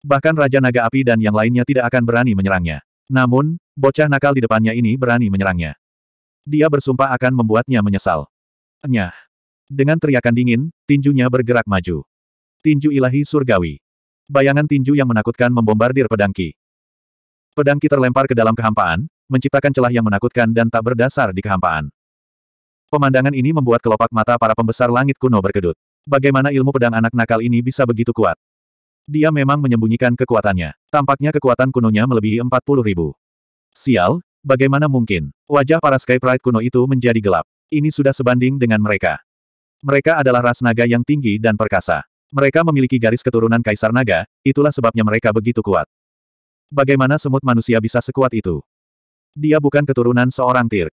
Bahkan Raja Naga Api dan yang lainnya tidak akan berani menyerangnya. Namun, bocah nakal di depannya ini berani menyerangnya. Dia bersumpah akan membuatnya menyesal. Nyah. Dengan teriakan dingin, tinjunya bergerak maju. Tinju ilahi surgawi. Bayangan tinju yang menakutkan membombardir pedangki. Pedangki terlempar ke dalam kehampaan, menciptakan celah yang menakutkan dan tak berdasar di kehampaan. Pemandangan ini membuat kelopak mata para pembesar langit kuno berkedut. Bagaimana ilmu pedang anak nakal ini bisa begitu kuat? Dia memang menyembunyikan kekuatannya. Tampaknya kekuatan kunonya melebihi 40 ribu. Sial, bagaimana mungkin? Wajah para Sky Pride kuno itu menjadi gelap. Ini sudah sebanding dengan mereka. Mereka adalah ras naga yang tinggi dan perkasa. Mereka memiliki garis keturunan Kaisar Naga, itulah sebabnya mereka begitu kuat. Bagaimana semut manusia bisa sekuat itu? Dia bukan keturunan seorang tir.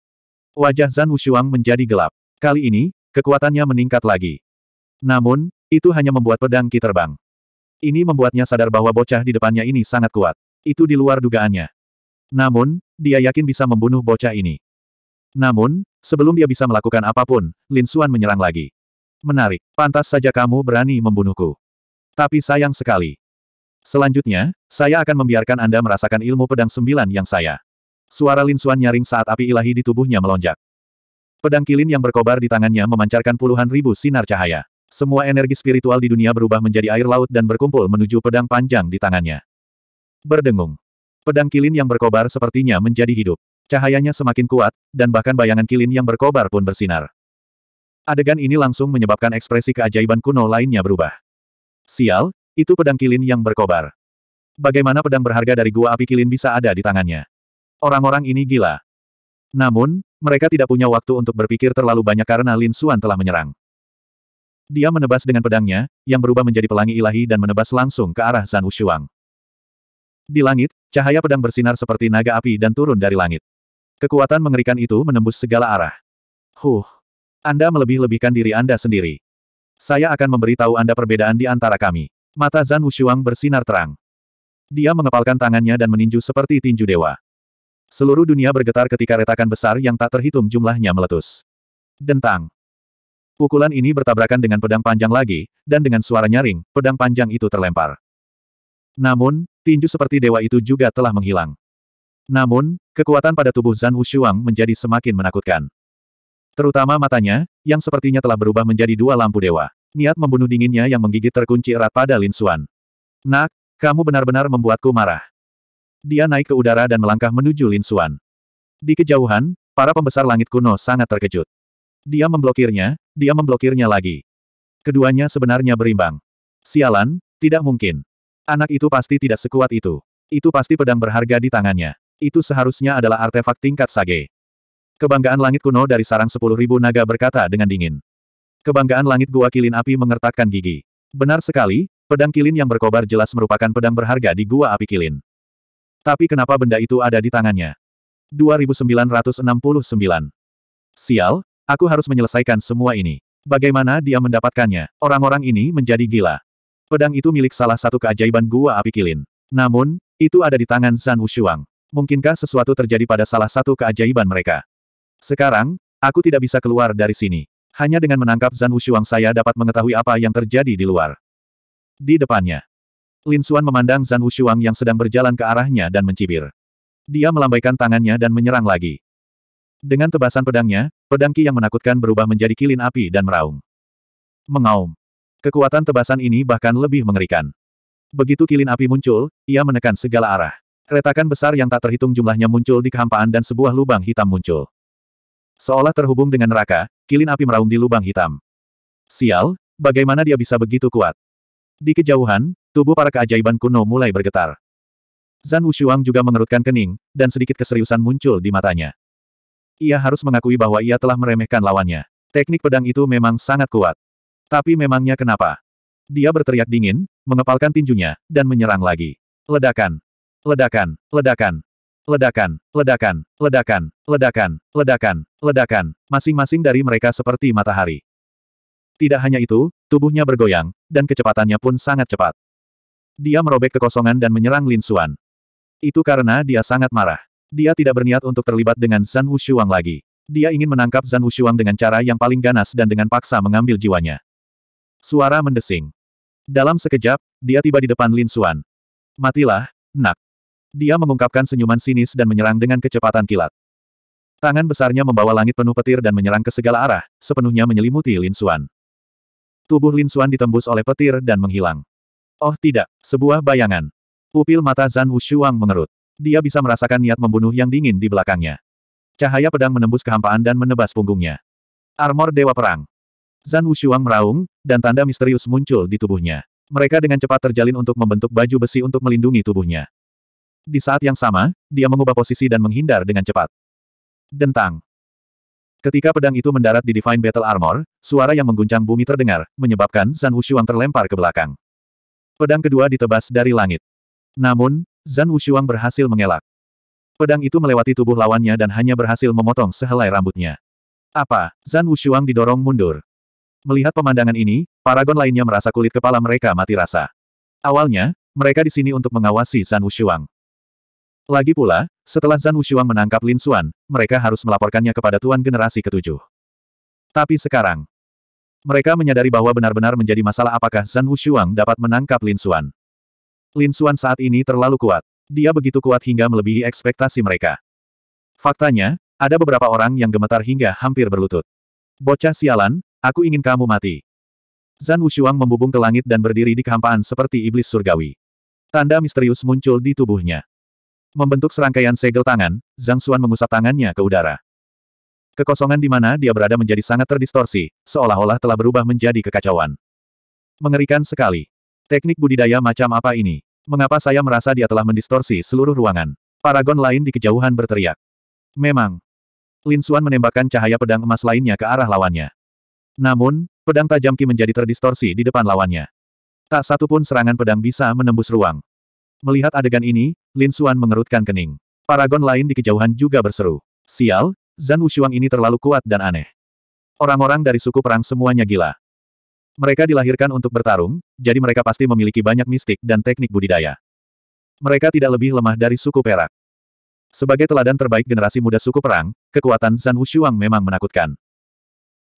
Wajah Zan Wushuang menjadi gelap. Kali ini, kekuatannya meningkat lagi. Namun, itu hanya membuat pedang Ki terbang. Ini membuatnya sadar bahwa bocah di depannya ini sangat kuat. Itu di luar dugaannya. Namun, dia yakin bisa membunuh bocah ini. Namun, sebelum dia bisa melakukan apapun, Lin Xuan menyerang lagi. Menarik, pantas saja kamu berani membunuhku. Tapi sayang sekali. Selanjutnya, saya akan membiarkan Anda merasakan ilmu pedang sembilan yang saya Suara Lin Suan nyaring saat api ilahi di tubuhnya melonjak. Pedang kilin yang berkobar di tangannya memancarkan puluhan ribu sinar cahaya. Semua energi spiritual di dunia berubah menjadi air laut dan berkumpul menuju pedang panjang di tangannya. Berdengung. Pedang kilin yang berkobar sepertinya menjadi hidup. Cahayanya semakin kuat, dan bahkan bayangan kilin yang berkobar pun bersinar. Adegan ini langsung menyebabkan ekspresi keajaiban kuno lainnya berubah. Sial, itu pedang kilin yang berkobar. Bagaimana pedang berharga dari gua api kilin bisa ada di tangannya? Orang-orang ini gila. Namun, mereka tidak punya waktu untuk berpikir terlalu banyak karena Lin Xuan telah menyerang. Dia menebas dengan pedangnya, yang berubah menjadi pelangi ilahi dan menebas langsung ke arah Zan Wushuang. Di langit, cahaya pedang bersinar seperti naga api dan turun dari langit. Kekuatan mengerikan itu menembus segala arah. Huh! Anda melebih-lebihkan diri Anda sendiri. Saya akan memberitahu Anda perbedaan di antara kami. Mata Zan Wushuang bersinar terang. Dia mengepalkan tangannya dan meninju seperti tinju dewa. Seluruh dunia bergetar ketika retakan besar yang tak terhitung jumlahnya meletus. Dentang. Pukulan ini bertabrakan dengan pedang panjang lagi, dan dengan suara nyaring, pedang panjang itu terlempar. Namun, tinju seperti dewa itu juga telah menghilang. Namun, kekuatan pada tubuh Zan Wushuang menjadi semakin menakutkan. Terutama matanya, yang sepertinya telah berubah menjadi dua lampu dewa. Niat membunuh dinginnya yang menggigit terkunci erat pada Lin Xuan. Nak, kamu benar-benar membuatku marah. Dia naik ke udara dan melangkah menuju Lin Xuan. Di kejauhan, para pembesar langit kuno sangat terkejut. Dia memblokirnya, dia memblokirnya lagi. Keduanya sebenarnya berimbang. Sialan, tidak mungkin. Anak itu pasti tidak sekuat itu. Itu pasti pedang berharga di tangannya. Itu seharusnya adalah artefak tingkat sage. Kebanggaan langit kuno dari sarang sepuluh ribu naga berkata dengan dingin. Kebanggaan langit gua kilin api mengertakkan gigi. Benar sekali, pedang kilin yang berkobar jelas merupakan pedang berharga di gua api kilin. Tapi kenapa benda itu ada di tangannya? 2969. Sial, aku harus menyelesaikan semua ini. Bagaimana dia mendapatkannya? Orang-orang ini menjadi gila. Pedang itu milik salah satu keajaiban gua api kilin. Namun, itu ada di tangan Zan Wushuang. Mungkinkah sesuatu terjadi pada salah satu keajaiban mereka? Sekarang, aku tidak bisa keluar dari sini. Hanya dengan menangkap Zan Wushuang saya dapat mengetahui apa yang terjadi di luar. Di depannya, Lin Xuan memandang Zan Wushuang yang sedang berjalan ke arahnya dan mencibir. Dia melambaikan tangannya dan menyerang lagi. Dengan tebasan pedangnya, pedangki yang menakutkan berubah menjadi kilin api dan meraung. Mengaum. Kekuatan tebasan ini bahkan lebih mengerikan. Begitu kilin api muncul, ia menekan segala arah. Retakan besar yang tak terhitung jumlahnya muncul di kehampaan dan sebuah lubang hitam muncul. Seolah terhubung dengan neraka, kilin api meraung di lubang hitam. Sial, bagaimana dia bisa begitu kuat? Di kejauhan, Tubuh para keajaiban kuno mulai bergetar. Zan Wushuang juga mengerutkan kening, dan sedikit keseriusan muncul di matanya. Ia harus mengakui bahwa ia telah meremehkan lawannya. Teknik pedang itu memang sangat kuat. Tapi memangnya kenapa? Dia berteriak dingin, mengepalkan tinjunya, dan menyerang lagi. Ledakan. Ledakan. Ledakan. Ledakan. Ledakan. Ledakan. Ledakan. Ledakan. Ledakan. Masing-masing dari mereka seperti matahari. Tidak hanya itu, tubuhnya bergoyang, dan kecepatannya pun sangat cepat. Dia merobek kekosongan dan menyerang Lin Xuan. Itu karena dia sangat marah. Dia tidak berniat untuk terlibat dengan Zhan Wushuang lagi. Dia ingin menangkap Zhan Wushuang dengan cara yang paling ganas dan dengan paksa mengambil jiwanya. Suara mendesing. Dalam sekejap, dia tiba di depan Lin Xuan. Matilah, nak. Dia mengungkapkan senyuman sinis dan menyerang dengan kecepatan kilat. Tangan besarnya membawa langit penuh petir dan menyerang ke segala arah, sepenuhnya menyelimuti Lin Xuan. Tubuh Lin Xuan ditembus oleh petir dan menghilang. Oh tidak, sebuah bayangan. Pupil mata Zan Wushuang mengerut. Dia bisa merasakan niat membunuh yang dingin di belakangnya. Cahaya pedang menembus kehampaan dan menebas punggungnya. Armor Dewa Perang. Zan Wushuang meraung, dan tanda misterius muncul di tubuhnya. Mereka dengan cepat terjalin untuk membentuk baju besi untuk melindungi tubuhnya. Di saat yang sama, dia mengubah posisi dan menghindar dengan cepat. Dentang. Ketika pedang itu mendarat di Divine Battle Armor, suara yang mengguncang bumi terdengar, menyebabkan Zan Wushuang terlempar ke belakang. Pedang kedua ditebas dari langit. Namun, Zan Wushuang berhasil mengelak. Pedang itu melewati tubuh lawannya dan hanya berhasil memotong sehelai rambutnya. Apa? Zan Wushuang didorong mundur. Melihat pemandangan ini, paragon lainnya merasa kulit kepala mereka mati rasa. Awalnya, mereka di sini untuk mengawasi Zan Wushuang. Lagi pula, setelah Zan Wushuang menangkap Lin Xuan, mereka harus melaporkannya kepada Tuan Generasi Ketujuh. Tapi sekarang, mereka menyadari bahwa benar-benar menjadi masalah apakah Zhan Wushuang dapat menangkap Lin Xuan. Lin Xuan saat ini terlalu kuat. Dia begitu kuat hingga melebihi ekspektasi mereka. Faktanya, ada beberapa orang yang gemetar hingga hampir berlutut. Bocah sialan, aku ingin kamu mati. Zhan Wushuang membubung ke langit dan berdiri di kehampaan seperti iblis surgawi. Tanda misterius muncul di tubuhnya. Membentuk serangkaian segel tangan, Zhang Xuan mengusap tangannya ke udara. Kekosongan di mana dia berada menjadi sangat terdistorsi, seolah-olah telah berubah menjadi kekacauan. Mengerikan sekali. Teknik budidaya macam apa ini? Mengapa saya merasa dia telah mendistorsi seluruh ruangan? Paragon lain di kejauhan berteriak. Memang. Lin Xuan menembakkan cahaya pedang emas lainnya ke arah lawannya. Namun, pedang tajam Ki menjadi terdistorsi di depan lawannya. Tak satu pun serangan pedang bisa menembus ruang. Melihat adegan ini, Lin Xuan mengerutkan kening. Paragon lain di kejauhan juga berseru. Sial, Zan Wushuang ini terlalu kuat dan aneh. Orang-orang dari suku perang semuanya gila. Mereka dilahirkan untuk bertarung, jadi mereka pasti memiliki banyak mistik dan teknik budidaya. Mereka tidak lebih lemah dari suku perak. Sebagai teladan terbaik generasi muda suku perang, kekuatan Zan Wushuang memang menakutkan.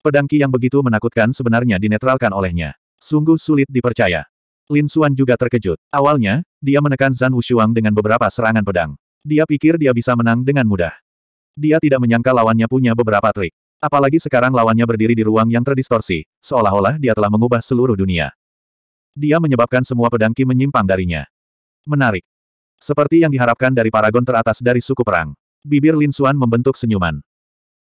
Pedangki yang begitu menakutkan sebenarnya dinetralkan olehnya. Sungguh sulit dipercaya. Lin Xuan juga terkejut. Awalnya, dia menekan Zan Wushuang dengan beberapa serangan pedang. Dia pikir dia bisa menang dengan mudah. Dia tidak menyangka lawannya punya beberapa trik. Apalagi sekarang lawannya berdiri di ruang yang terdistorsi, seolah-olah dia telah mengubah seluruh dunia. Dia menyebabkan semua pedangki menyimpang darinya. Menarik. Seperti yang diharapkan dari paragon teratas dari suku perang. Bibir Lin Xuan membentuk senyuman.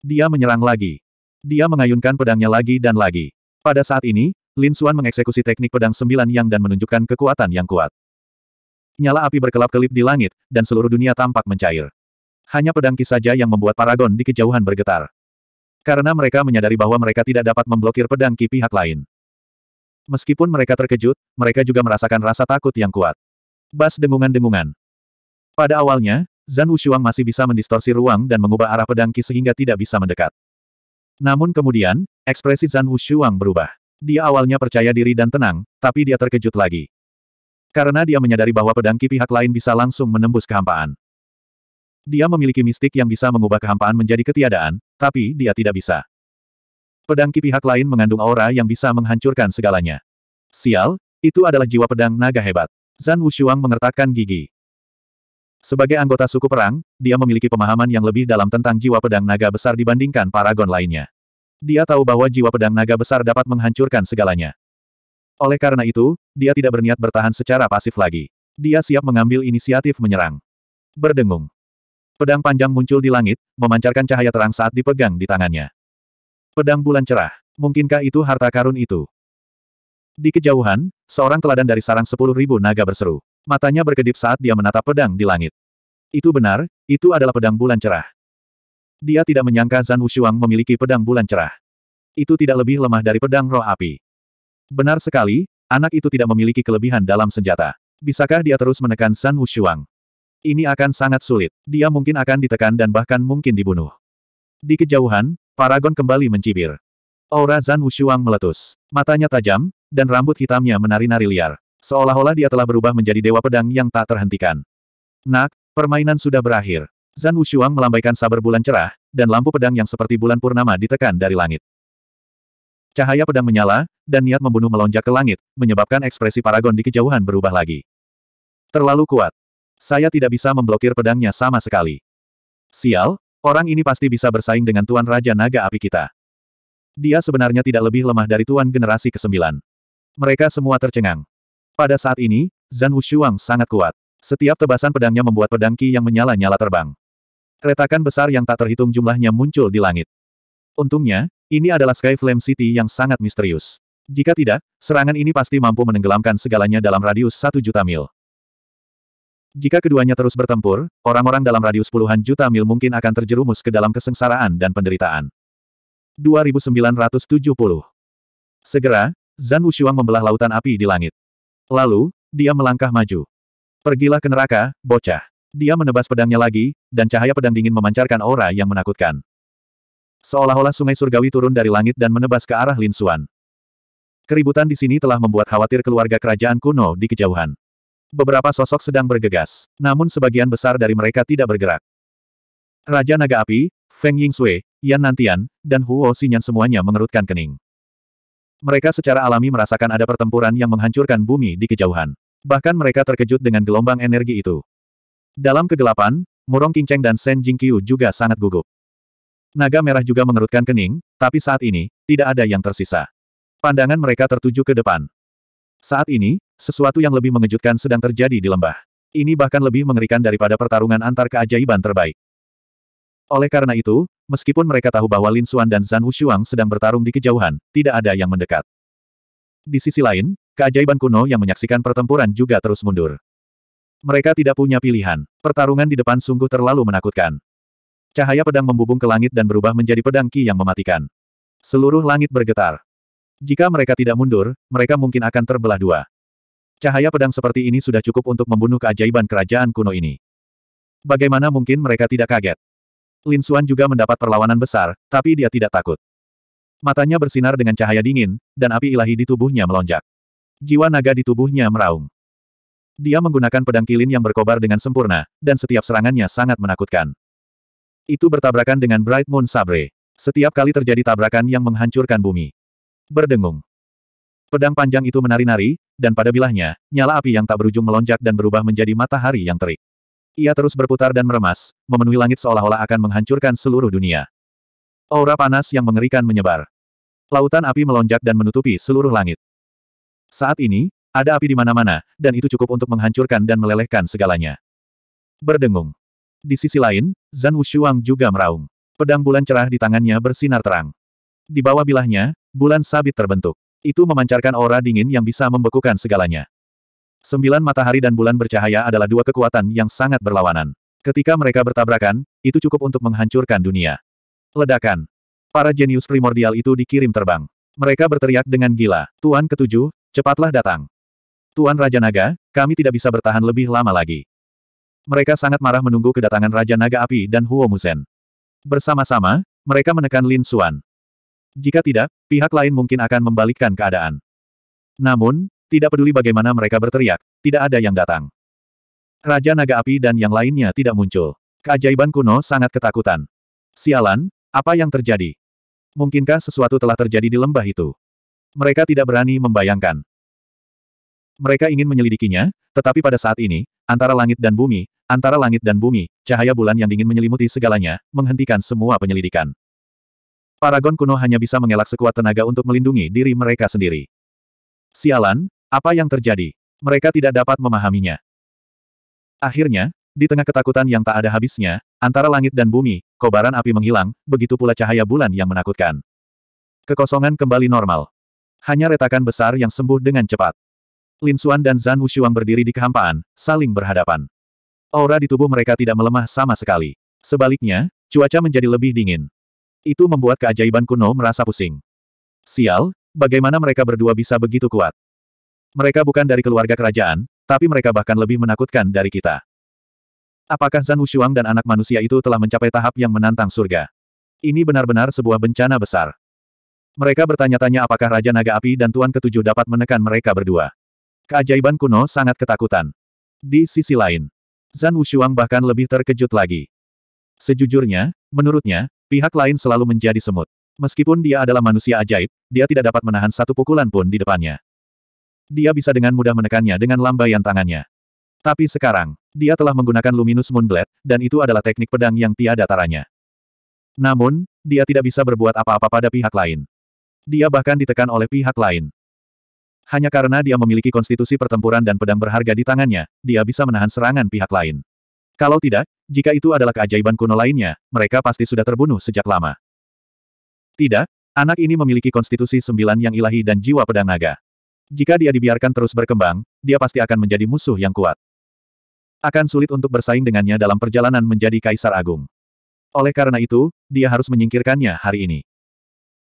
Dia menyerang lagi. Dia mengayunkan pedangnya lagi dan lagi. Pada saat ini, Lin Xuan mengeksekusi teknik pedang sembilan yang dan menunjukkan kekuatan yang kuat. Nyala api berkelap-kelip di langit, dan seluruh dunia tampak mencair. Hanya pedangki saja yang membuat Paragon di kejauhan bergetar. Karena mereka menyadari bahwa mereka tidak dapat memblokir pedang ki pihak lain. Meskipun mereka terkejut, mereka juga merasakan rasa takut yang kuat. Bas dengungan-dengungan. Pada awalnya, Zan Wushuang masih bisa mendistorsi ruang dan mengubah arah pedangki sehingga tidak bisa mendekat. Namun kemudian, ekspresi Zan Wushuang berubah. Dia awalnya percaya diri dan tenang, tapi dia terkejut lagi. Karena dia menyadari bahwa pedang Ki pihak lain bisa langsung menembus kehampaan. Dia memiliki mistik yang bisa mengubah kehampaan menjadi ketiadaan, tapi dia tidak bisa. Pedang ki pihak lain mengandung aura yang bisa menghancurkan segalanya. Sial, itu adalah jiwa pedang naga hebat. Zan Wushuang mengertakkan gigi. Sebagai anggota suku perang, dia memiliki pemahaman yang lebih dalam tentang jiwa pedang naga besar dibandingkan paragon lainnya. Dia tahu bahwa jiwa pedang naga besar dapat menghancurkan segalanya. Oleh karena itu, dia tidak berniat bertahan secara pasif lagi. Dia siap mengambil inisiatif menyerang. Berdengung. Pedang panjang muncul di langit, memancarkan cahaya terang saat dipegang di tangannya. Pedang bulan cerah. Mungkinkah itu harta karun itu? Di kejauhan, seorang teladan dari sarang sepuluh ribu naga berseru. Matanya berkedip saat dia menatap pedang di langit. Itu benar, itu adalah pedang bulan cerah. Dia tidak menyangka Zan Wushuang memiliki pedang bulan cerah. Itu tidak lebih lemah dari pedang roh api. Benar sekali, anak itu tidak memiliki kelebihan dalam senjata. Bisakah dia terus menekan San Wushuang? Ini akan sangat sulit. Dia mungkin akan ditekan dan bahkan mungkin dibunuh. Di kejauhan, Paragon kembali mencibir. Aura Zan Wushuang meletus. Matanya tajam, dan rambut hitamnya menari-nari liar. Seolah-olah dia telah berubah menjadi dewa pedang yang tak terhentikan. Nak, permainan sudah berakhir. Zan Wushuang melambaikan sabar bulan cerah, dan lampu pedang yang seperti bulan purnama ditekan dari langit. Cahaya pedang menyala, dan niat membunuh melonjak ke langit, menyebabkan ekspresi Paragon di kejauhan berubah lagi. Terlalu kuat. Saya tidak bisa memblokir pedangnya sama sekali. Sial, orang ini pasti bisa bersaing dengan Tuan Raja Naga Api kita. Dia sebenarnya tidak lebih lemah dari Tuan Generasi ke-9. Mereka semua tercengang. Pada saat ini, Zan Wushuang sangat kuat. Setiap tebasan pedangnya membuat pedang Qi yang menyala-nyala terbang. Retakan besar yang tak terhitung jumlahnya muncul di langit. Untungnya, ini adalah Sky Flame City yang sangat misterius. Jika tidak, serangan ini pasti mampu menenggelamkan segalanya dalam radius satu juta mil. Jika keduanya terus bertempur, orang-orang dalam radius puluhan juta mil mungkin akan terjerumus ke dalam kesengsaraan dan penderitaan. 2970 Segera, Zan Wushuang membelah lautan api di langit. Lalu, dia melangkah maju. Pergilah ke neraka, bocah. Dia menebas pedangnya lagi, dan cahaya pedang dingin memancarkan aura yang menakutkan. Seolah-olah sungai surgawi turun dari langit dan menebas ke arah Lin Suan. Keributan di sini telah membuat khawatir keluarga kerajaan kuno di kejauhan. Beberapa sosok sedang bergegas, namun sebagian besar dari mereka tidak bergerak. Raja Naga Api, Feng Yingsui, Yan Nantian, dan Huo Xinyan semuanya mengerutkan kening. Mereka secara alami merasakan ada pertempuran yang menghancurkan bumi di kejauhan. Bahkan mereka terkejut dengan gelombang energi itu. Dalam kegelapan, Murong Qingcheng dan Shen Jingqiu juga sangat gugup. Naga merah juga mengerutkan kening, tapi saat ini, tidak ada yang tersisa. Pandangan mereka tertuju ke depan. Saat ini, sesuatu yang lebih mengejutkan sedang terjadi di lembah. Ini bahkan lebih mengerikan daripada pertarungan antar keajaiban terbaik. Oleh karena itu, meskipun mereka tahu bahwa Lin Xuan dan Zhan Wushuang sedang bertarung di kejauhan, tidak ada yang mendekat. Di sisi lain, keajaiban kuno yang menyaksikan pertempuran juga terus mundur. Mereka tidak punya pilihan. Pertarungan di depan sungguh terlalu menakutkan. Cahaya pedang membubung ke langit dan berubah menjadi pedang ki yang mematikan. Seluruh langit bergetar. Jika mereka tidak mundur, mereka mungkin akan terbelah dua. Cahaya pedang seperti ini sudah cukup untuk membunuh keajaiban kerajaan kuno ini. Bagaimana mungkin mereka tidak kaget? Lin Xuan juga mendapat perlawanan besar, tapi dia tidak takut. Matanya bersinar dengan cahaya dingin, dan api ilahi di tubuhnya melonjak. Jiwa naga di tubuhnya meraung. Dia menggunakan pedang kilin yang berkobar dengan sempurna, dan setiap serangannya sangat menakutkan. Itu bertabrakan dengan Bright Moon Sabre. Setiap kali terjadi tabrakan yang menghancurkan bumi berdengung. Pedang panjang itu menari-nari, dan pada bilahnya, nyala api yang tak berujung melonjak dan berubah menjadi matahari yang terik. Ia terus berputar dan meremas, memenuhi langit seolah-olah akan menghancurkan seluruh dunia. Aura panas yang mengerikan menyebar. Lautan api melonjak dan menutupi seluruh langit. Saat ini, ada api di mana-mana, dan itu cukup untuk menghancurkan dan melelehkan segalanya. Berdengung. Di sisi lain, Zan Wushuang juga meraung. Pedang bulan cerah di tangannya bersinar terang. Di bawah bilahnya, bulan sabit terbentuk. Itu memancarkan aura dingin yang bisa membekukan segalanya. Sembilan matahari dan bulan bercahaya adalah dua kekuatan yang sangat berlawanan. Ketika mereka bertabrakan, itu cukup untuk menghancurkan dunia. Ledakan. Para jenius primordial itu dikirim terbang. Mereka berteriak dengan gila, Tuan ketujuh, cepatlah datang. Tuan Raja Naga, kami tidak bisa bertahan lebih lama lagi. Mereka sangat marah menunggu kedatangan Raja Naga Api dan Huo Musen. Bersama-sama, mereka menekan Lin Xuan. Jika tidak, pihak lain mungkin akan membalikkan keadaan. Namun, tidak peduli bagaimana mereka berteriak, tidak ada yang datang. Raja Naga Api dan yang lainnya tidak muncul. Keajaiban kuno sangat ketakutan. Sialan, apa yang terjadi? Mungkinkah sesuatu telah terjadi di lembah itu? Mereka tidak berani membayangkan. Mereka ingin menyelidikinya, tetapi pada saat ini, antara langit dan bumi, antara langit dan bumi, cahaya bulan yang dingin menyelimuti segalanya, menghentikan semua penyelidikan. Paragon kuno hanya bisa mengelak sekuat tenaga untuk melindungi diri mereka sendiri. Sialan, apa yang terjadi? Mereka tidak dapat memahaminya. Akhirnya, di tengah ketakutan yang tak ada habisnya, antara langit dan bumi, kobaran api menghilang, begitu pula cahaya bulan yang menakutkan. Kekosongan kembali normal. Hanya retakan besar yang sembuh dengan cepat. Lin Xuan dan Zan Wushuang berdiri di kehampaan, saling berhadapan. Aura di tubuh mereka tidak melemah sama sekali. Sebaliknya, cuaca menjadi lebih dingin. Itu membuat keajaiban kuno merasa pusing. Sial, bagaimana mereka berdua bisa begitu kuat? Mereka bukan dari keluarga kerajaan, tapi mereka bahkan lebih menakutkan dari kita. Apakah Zan Wushuang dan anak manusia itu telah mencapai tahap yang menantang surga? Ini benar-benar sebuah bencana besar. Mereka bertanya-tanya apakah Raja Naga Api dan Tuan Ketujuh dapat menekan mereka berdua. Keajaiban kuno sangat ketakutan. Di sisi lain, Zan Wushuang bahkan lebih terkejut lagi. Sejujurnya, menurutnya, Pihak lain selalu menjadi semut. Meskipun dia adalah manusia ajaib, dia tidak dapat menahan satu pukulan pun di depannya. Dia bisa dengan mudah menekannya dengan lambaian tangannya. Tapi sekarang, dia telah menggunakan Luminous Moonblade, dan itu adalah teknik pedang yang tiada taranya. Namun, dia tidak bisa berbuat apa-apa pada pihak lain. Dia bahkan ditekan oleh pihak lain. Hanya karena dia memiliki konstitusi pertempuran dan pedang berharga di tangannya, dia bisa menahan serangan pihak lain. Kalau tidak, jika itu adalah keajaiban kuno lainnya, mereka pasti sudah terbunuh sejak lama. Tidak, anak ini memiliki konstitusi sembilan yang ilahi dan jiwa pedang naga. Jika dia dibiarkan terus berkembang, dia pasti akan menjadi musuh yang kuat. Akan sulit untuk bersaing dengannya dalam perjalanan menjadi Kaisar Agung. Oleh karena itu, dia harus menyingkirkannya hari ini.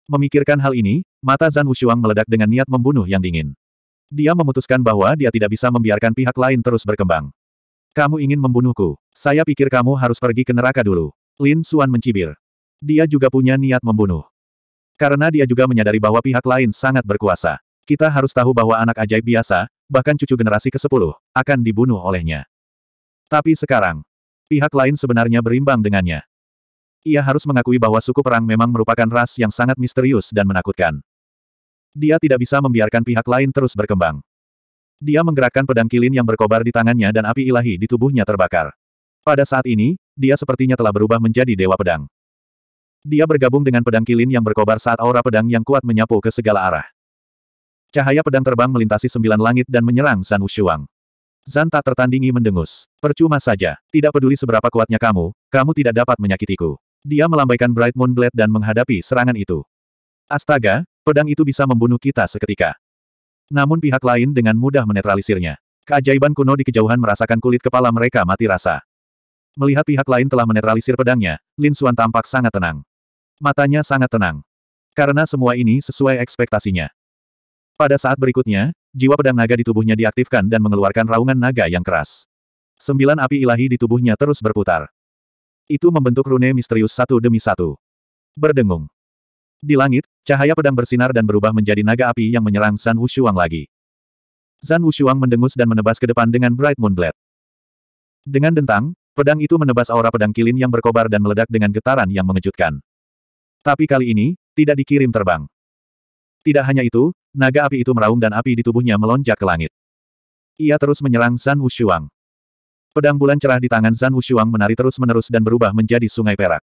Memikirkan hal ini, mata Zan Wushuang meledak dengan niat membunuh yang dingin. Dia memutuskan bahwa dia tidak bisa membiarkan pihak lain terus berkembang. Kamu ingin membunuhku. Saya pikir kamu harus pergi ke neraka dulu. Lin Suan mencibir. Dia juga punya niat membunuh. Karena dia juga menyadari bahwa pihak lain sangat berkuasa. Kita harus tahu bahwa anak ajaib biasa, bahkan cucu generasi ke-10, akan dibunuh olehnya. Tapi sekarang, pihak lain sebenarnya berimbang dengannya. Ia harus mengakui bahwa suku perang memang merupakan ras yang sangat misterius dan menakutkan. Dia tidak bisa membiarkan pihak lain terus berkembang. Dia menggerakkan pedang kilin yang berkobar di tangannya dan api ilahi di tubuhnya terbakar. Pada saat ini, dia sepertinya telah berubah menjadi dewa pedang. Dia bergabung dengan pedang kilin yang berkobar saat aura pedang yang kuat menyapu ke segala arah. Cahaya pedang terbang melintasi sembilan langit dan menyerang Zan Wushuang. Zan tak tertandingi mendengus. Percuma saja, tidak peduli seberapa kuatnya kamu, kamu tidak dapat menyakitiku. Dia melambaikan Bright Moon Blade dan menghadapi serangan itu. Astaga, pedang itu bisa membunuh kita seketika. Namun pihak lain dengan mudah menetralisirnya. Keajaiban kuno di kejauhan merasakan kulit kepala mereka mati rasa. Melihat pihak lain telah menetralisir pedangnya, Lin Xuan tampak sangat tenang. Matanya sangat tenang. Karena semua ini sesuai ekspektasinya. Pada saat berikutnya, jiwa pedang naga di tubuhnya diaktifkan dan mengeluarkan raungan naga yang keras. Sembilan api ilahi di tubuhnya terus berputar. Itu membentuk rune misterius satu demi satu. Berdengung. Di langit, cahaya pedang bersinar dan berubah menjadi naga api yang menyerang San Wushuang lagi. San Wushuang mendengus dan menebas ke depan dengan Bright Moon Blade. Dengan dentang, pedang itu menebas aura pedang kilin yang berkobar dan meledak dengan getaran yang mengejutkan. Tapi kali ini, tidak dikirim terbang. Tidak hanya itu, naga api itu meraung dan api di tubuhnya melonjak ke langit. Ia terus menyerang San Wushuang. Pedang bulan cerah di tangan San Wushuang menari terus-menerus dan berubah menjadi sungai perak.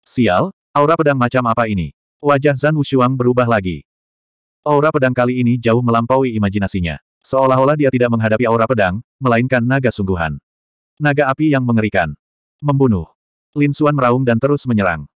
Sial, aura pedang macam apa ini? Wajah Zan Wushuang berubah lagi. Aura pedang kali ini jauh melampaui imajinasinya. Seolah-olah dia tidak menghadapi aura pedang, melainkan naga sungguhan. Naga api yang mengerikan. Membunuh. Lin Suan meraung dan terus menyerang.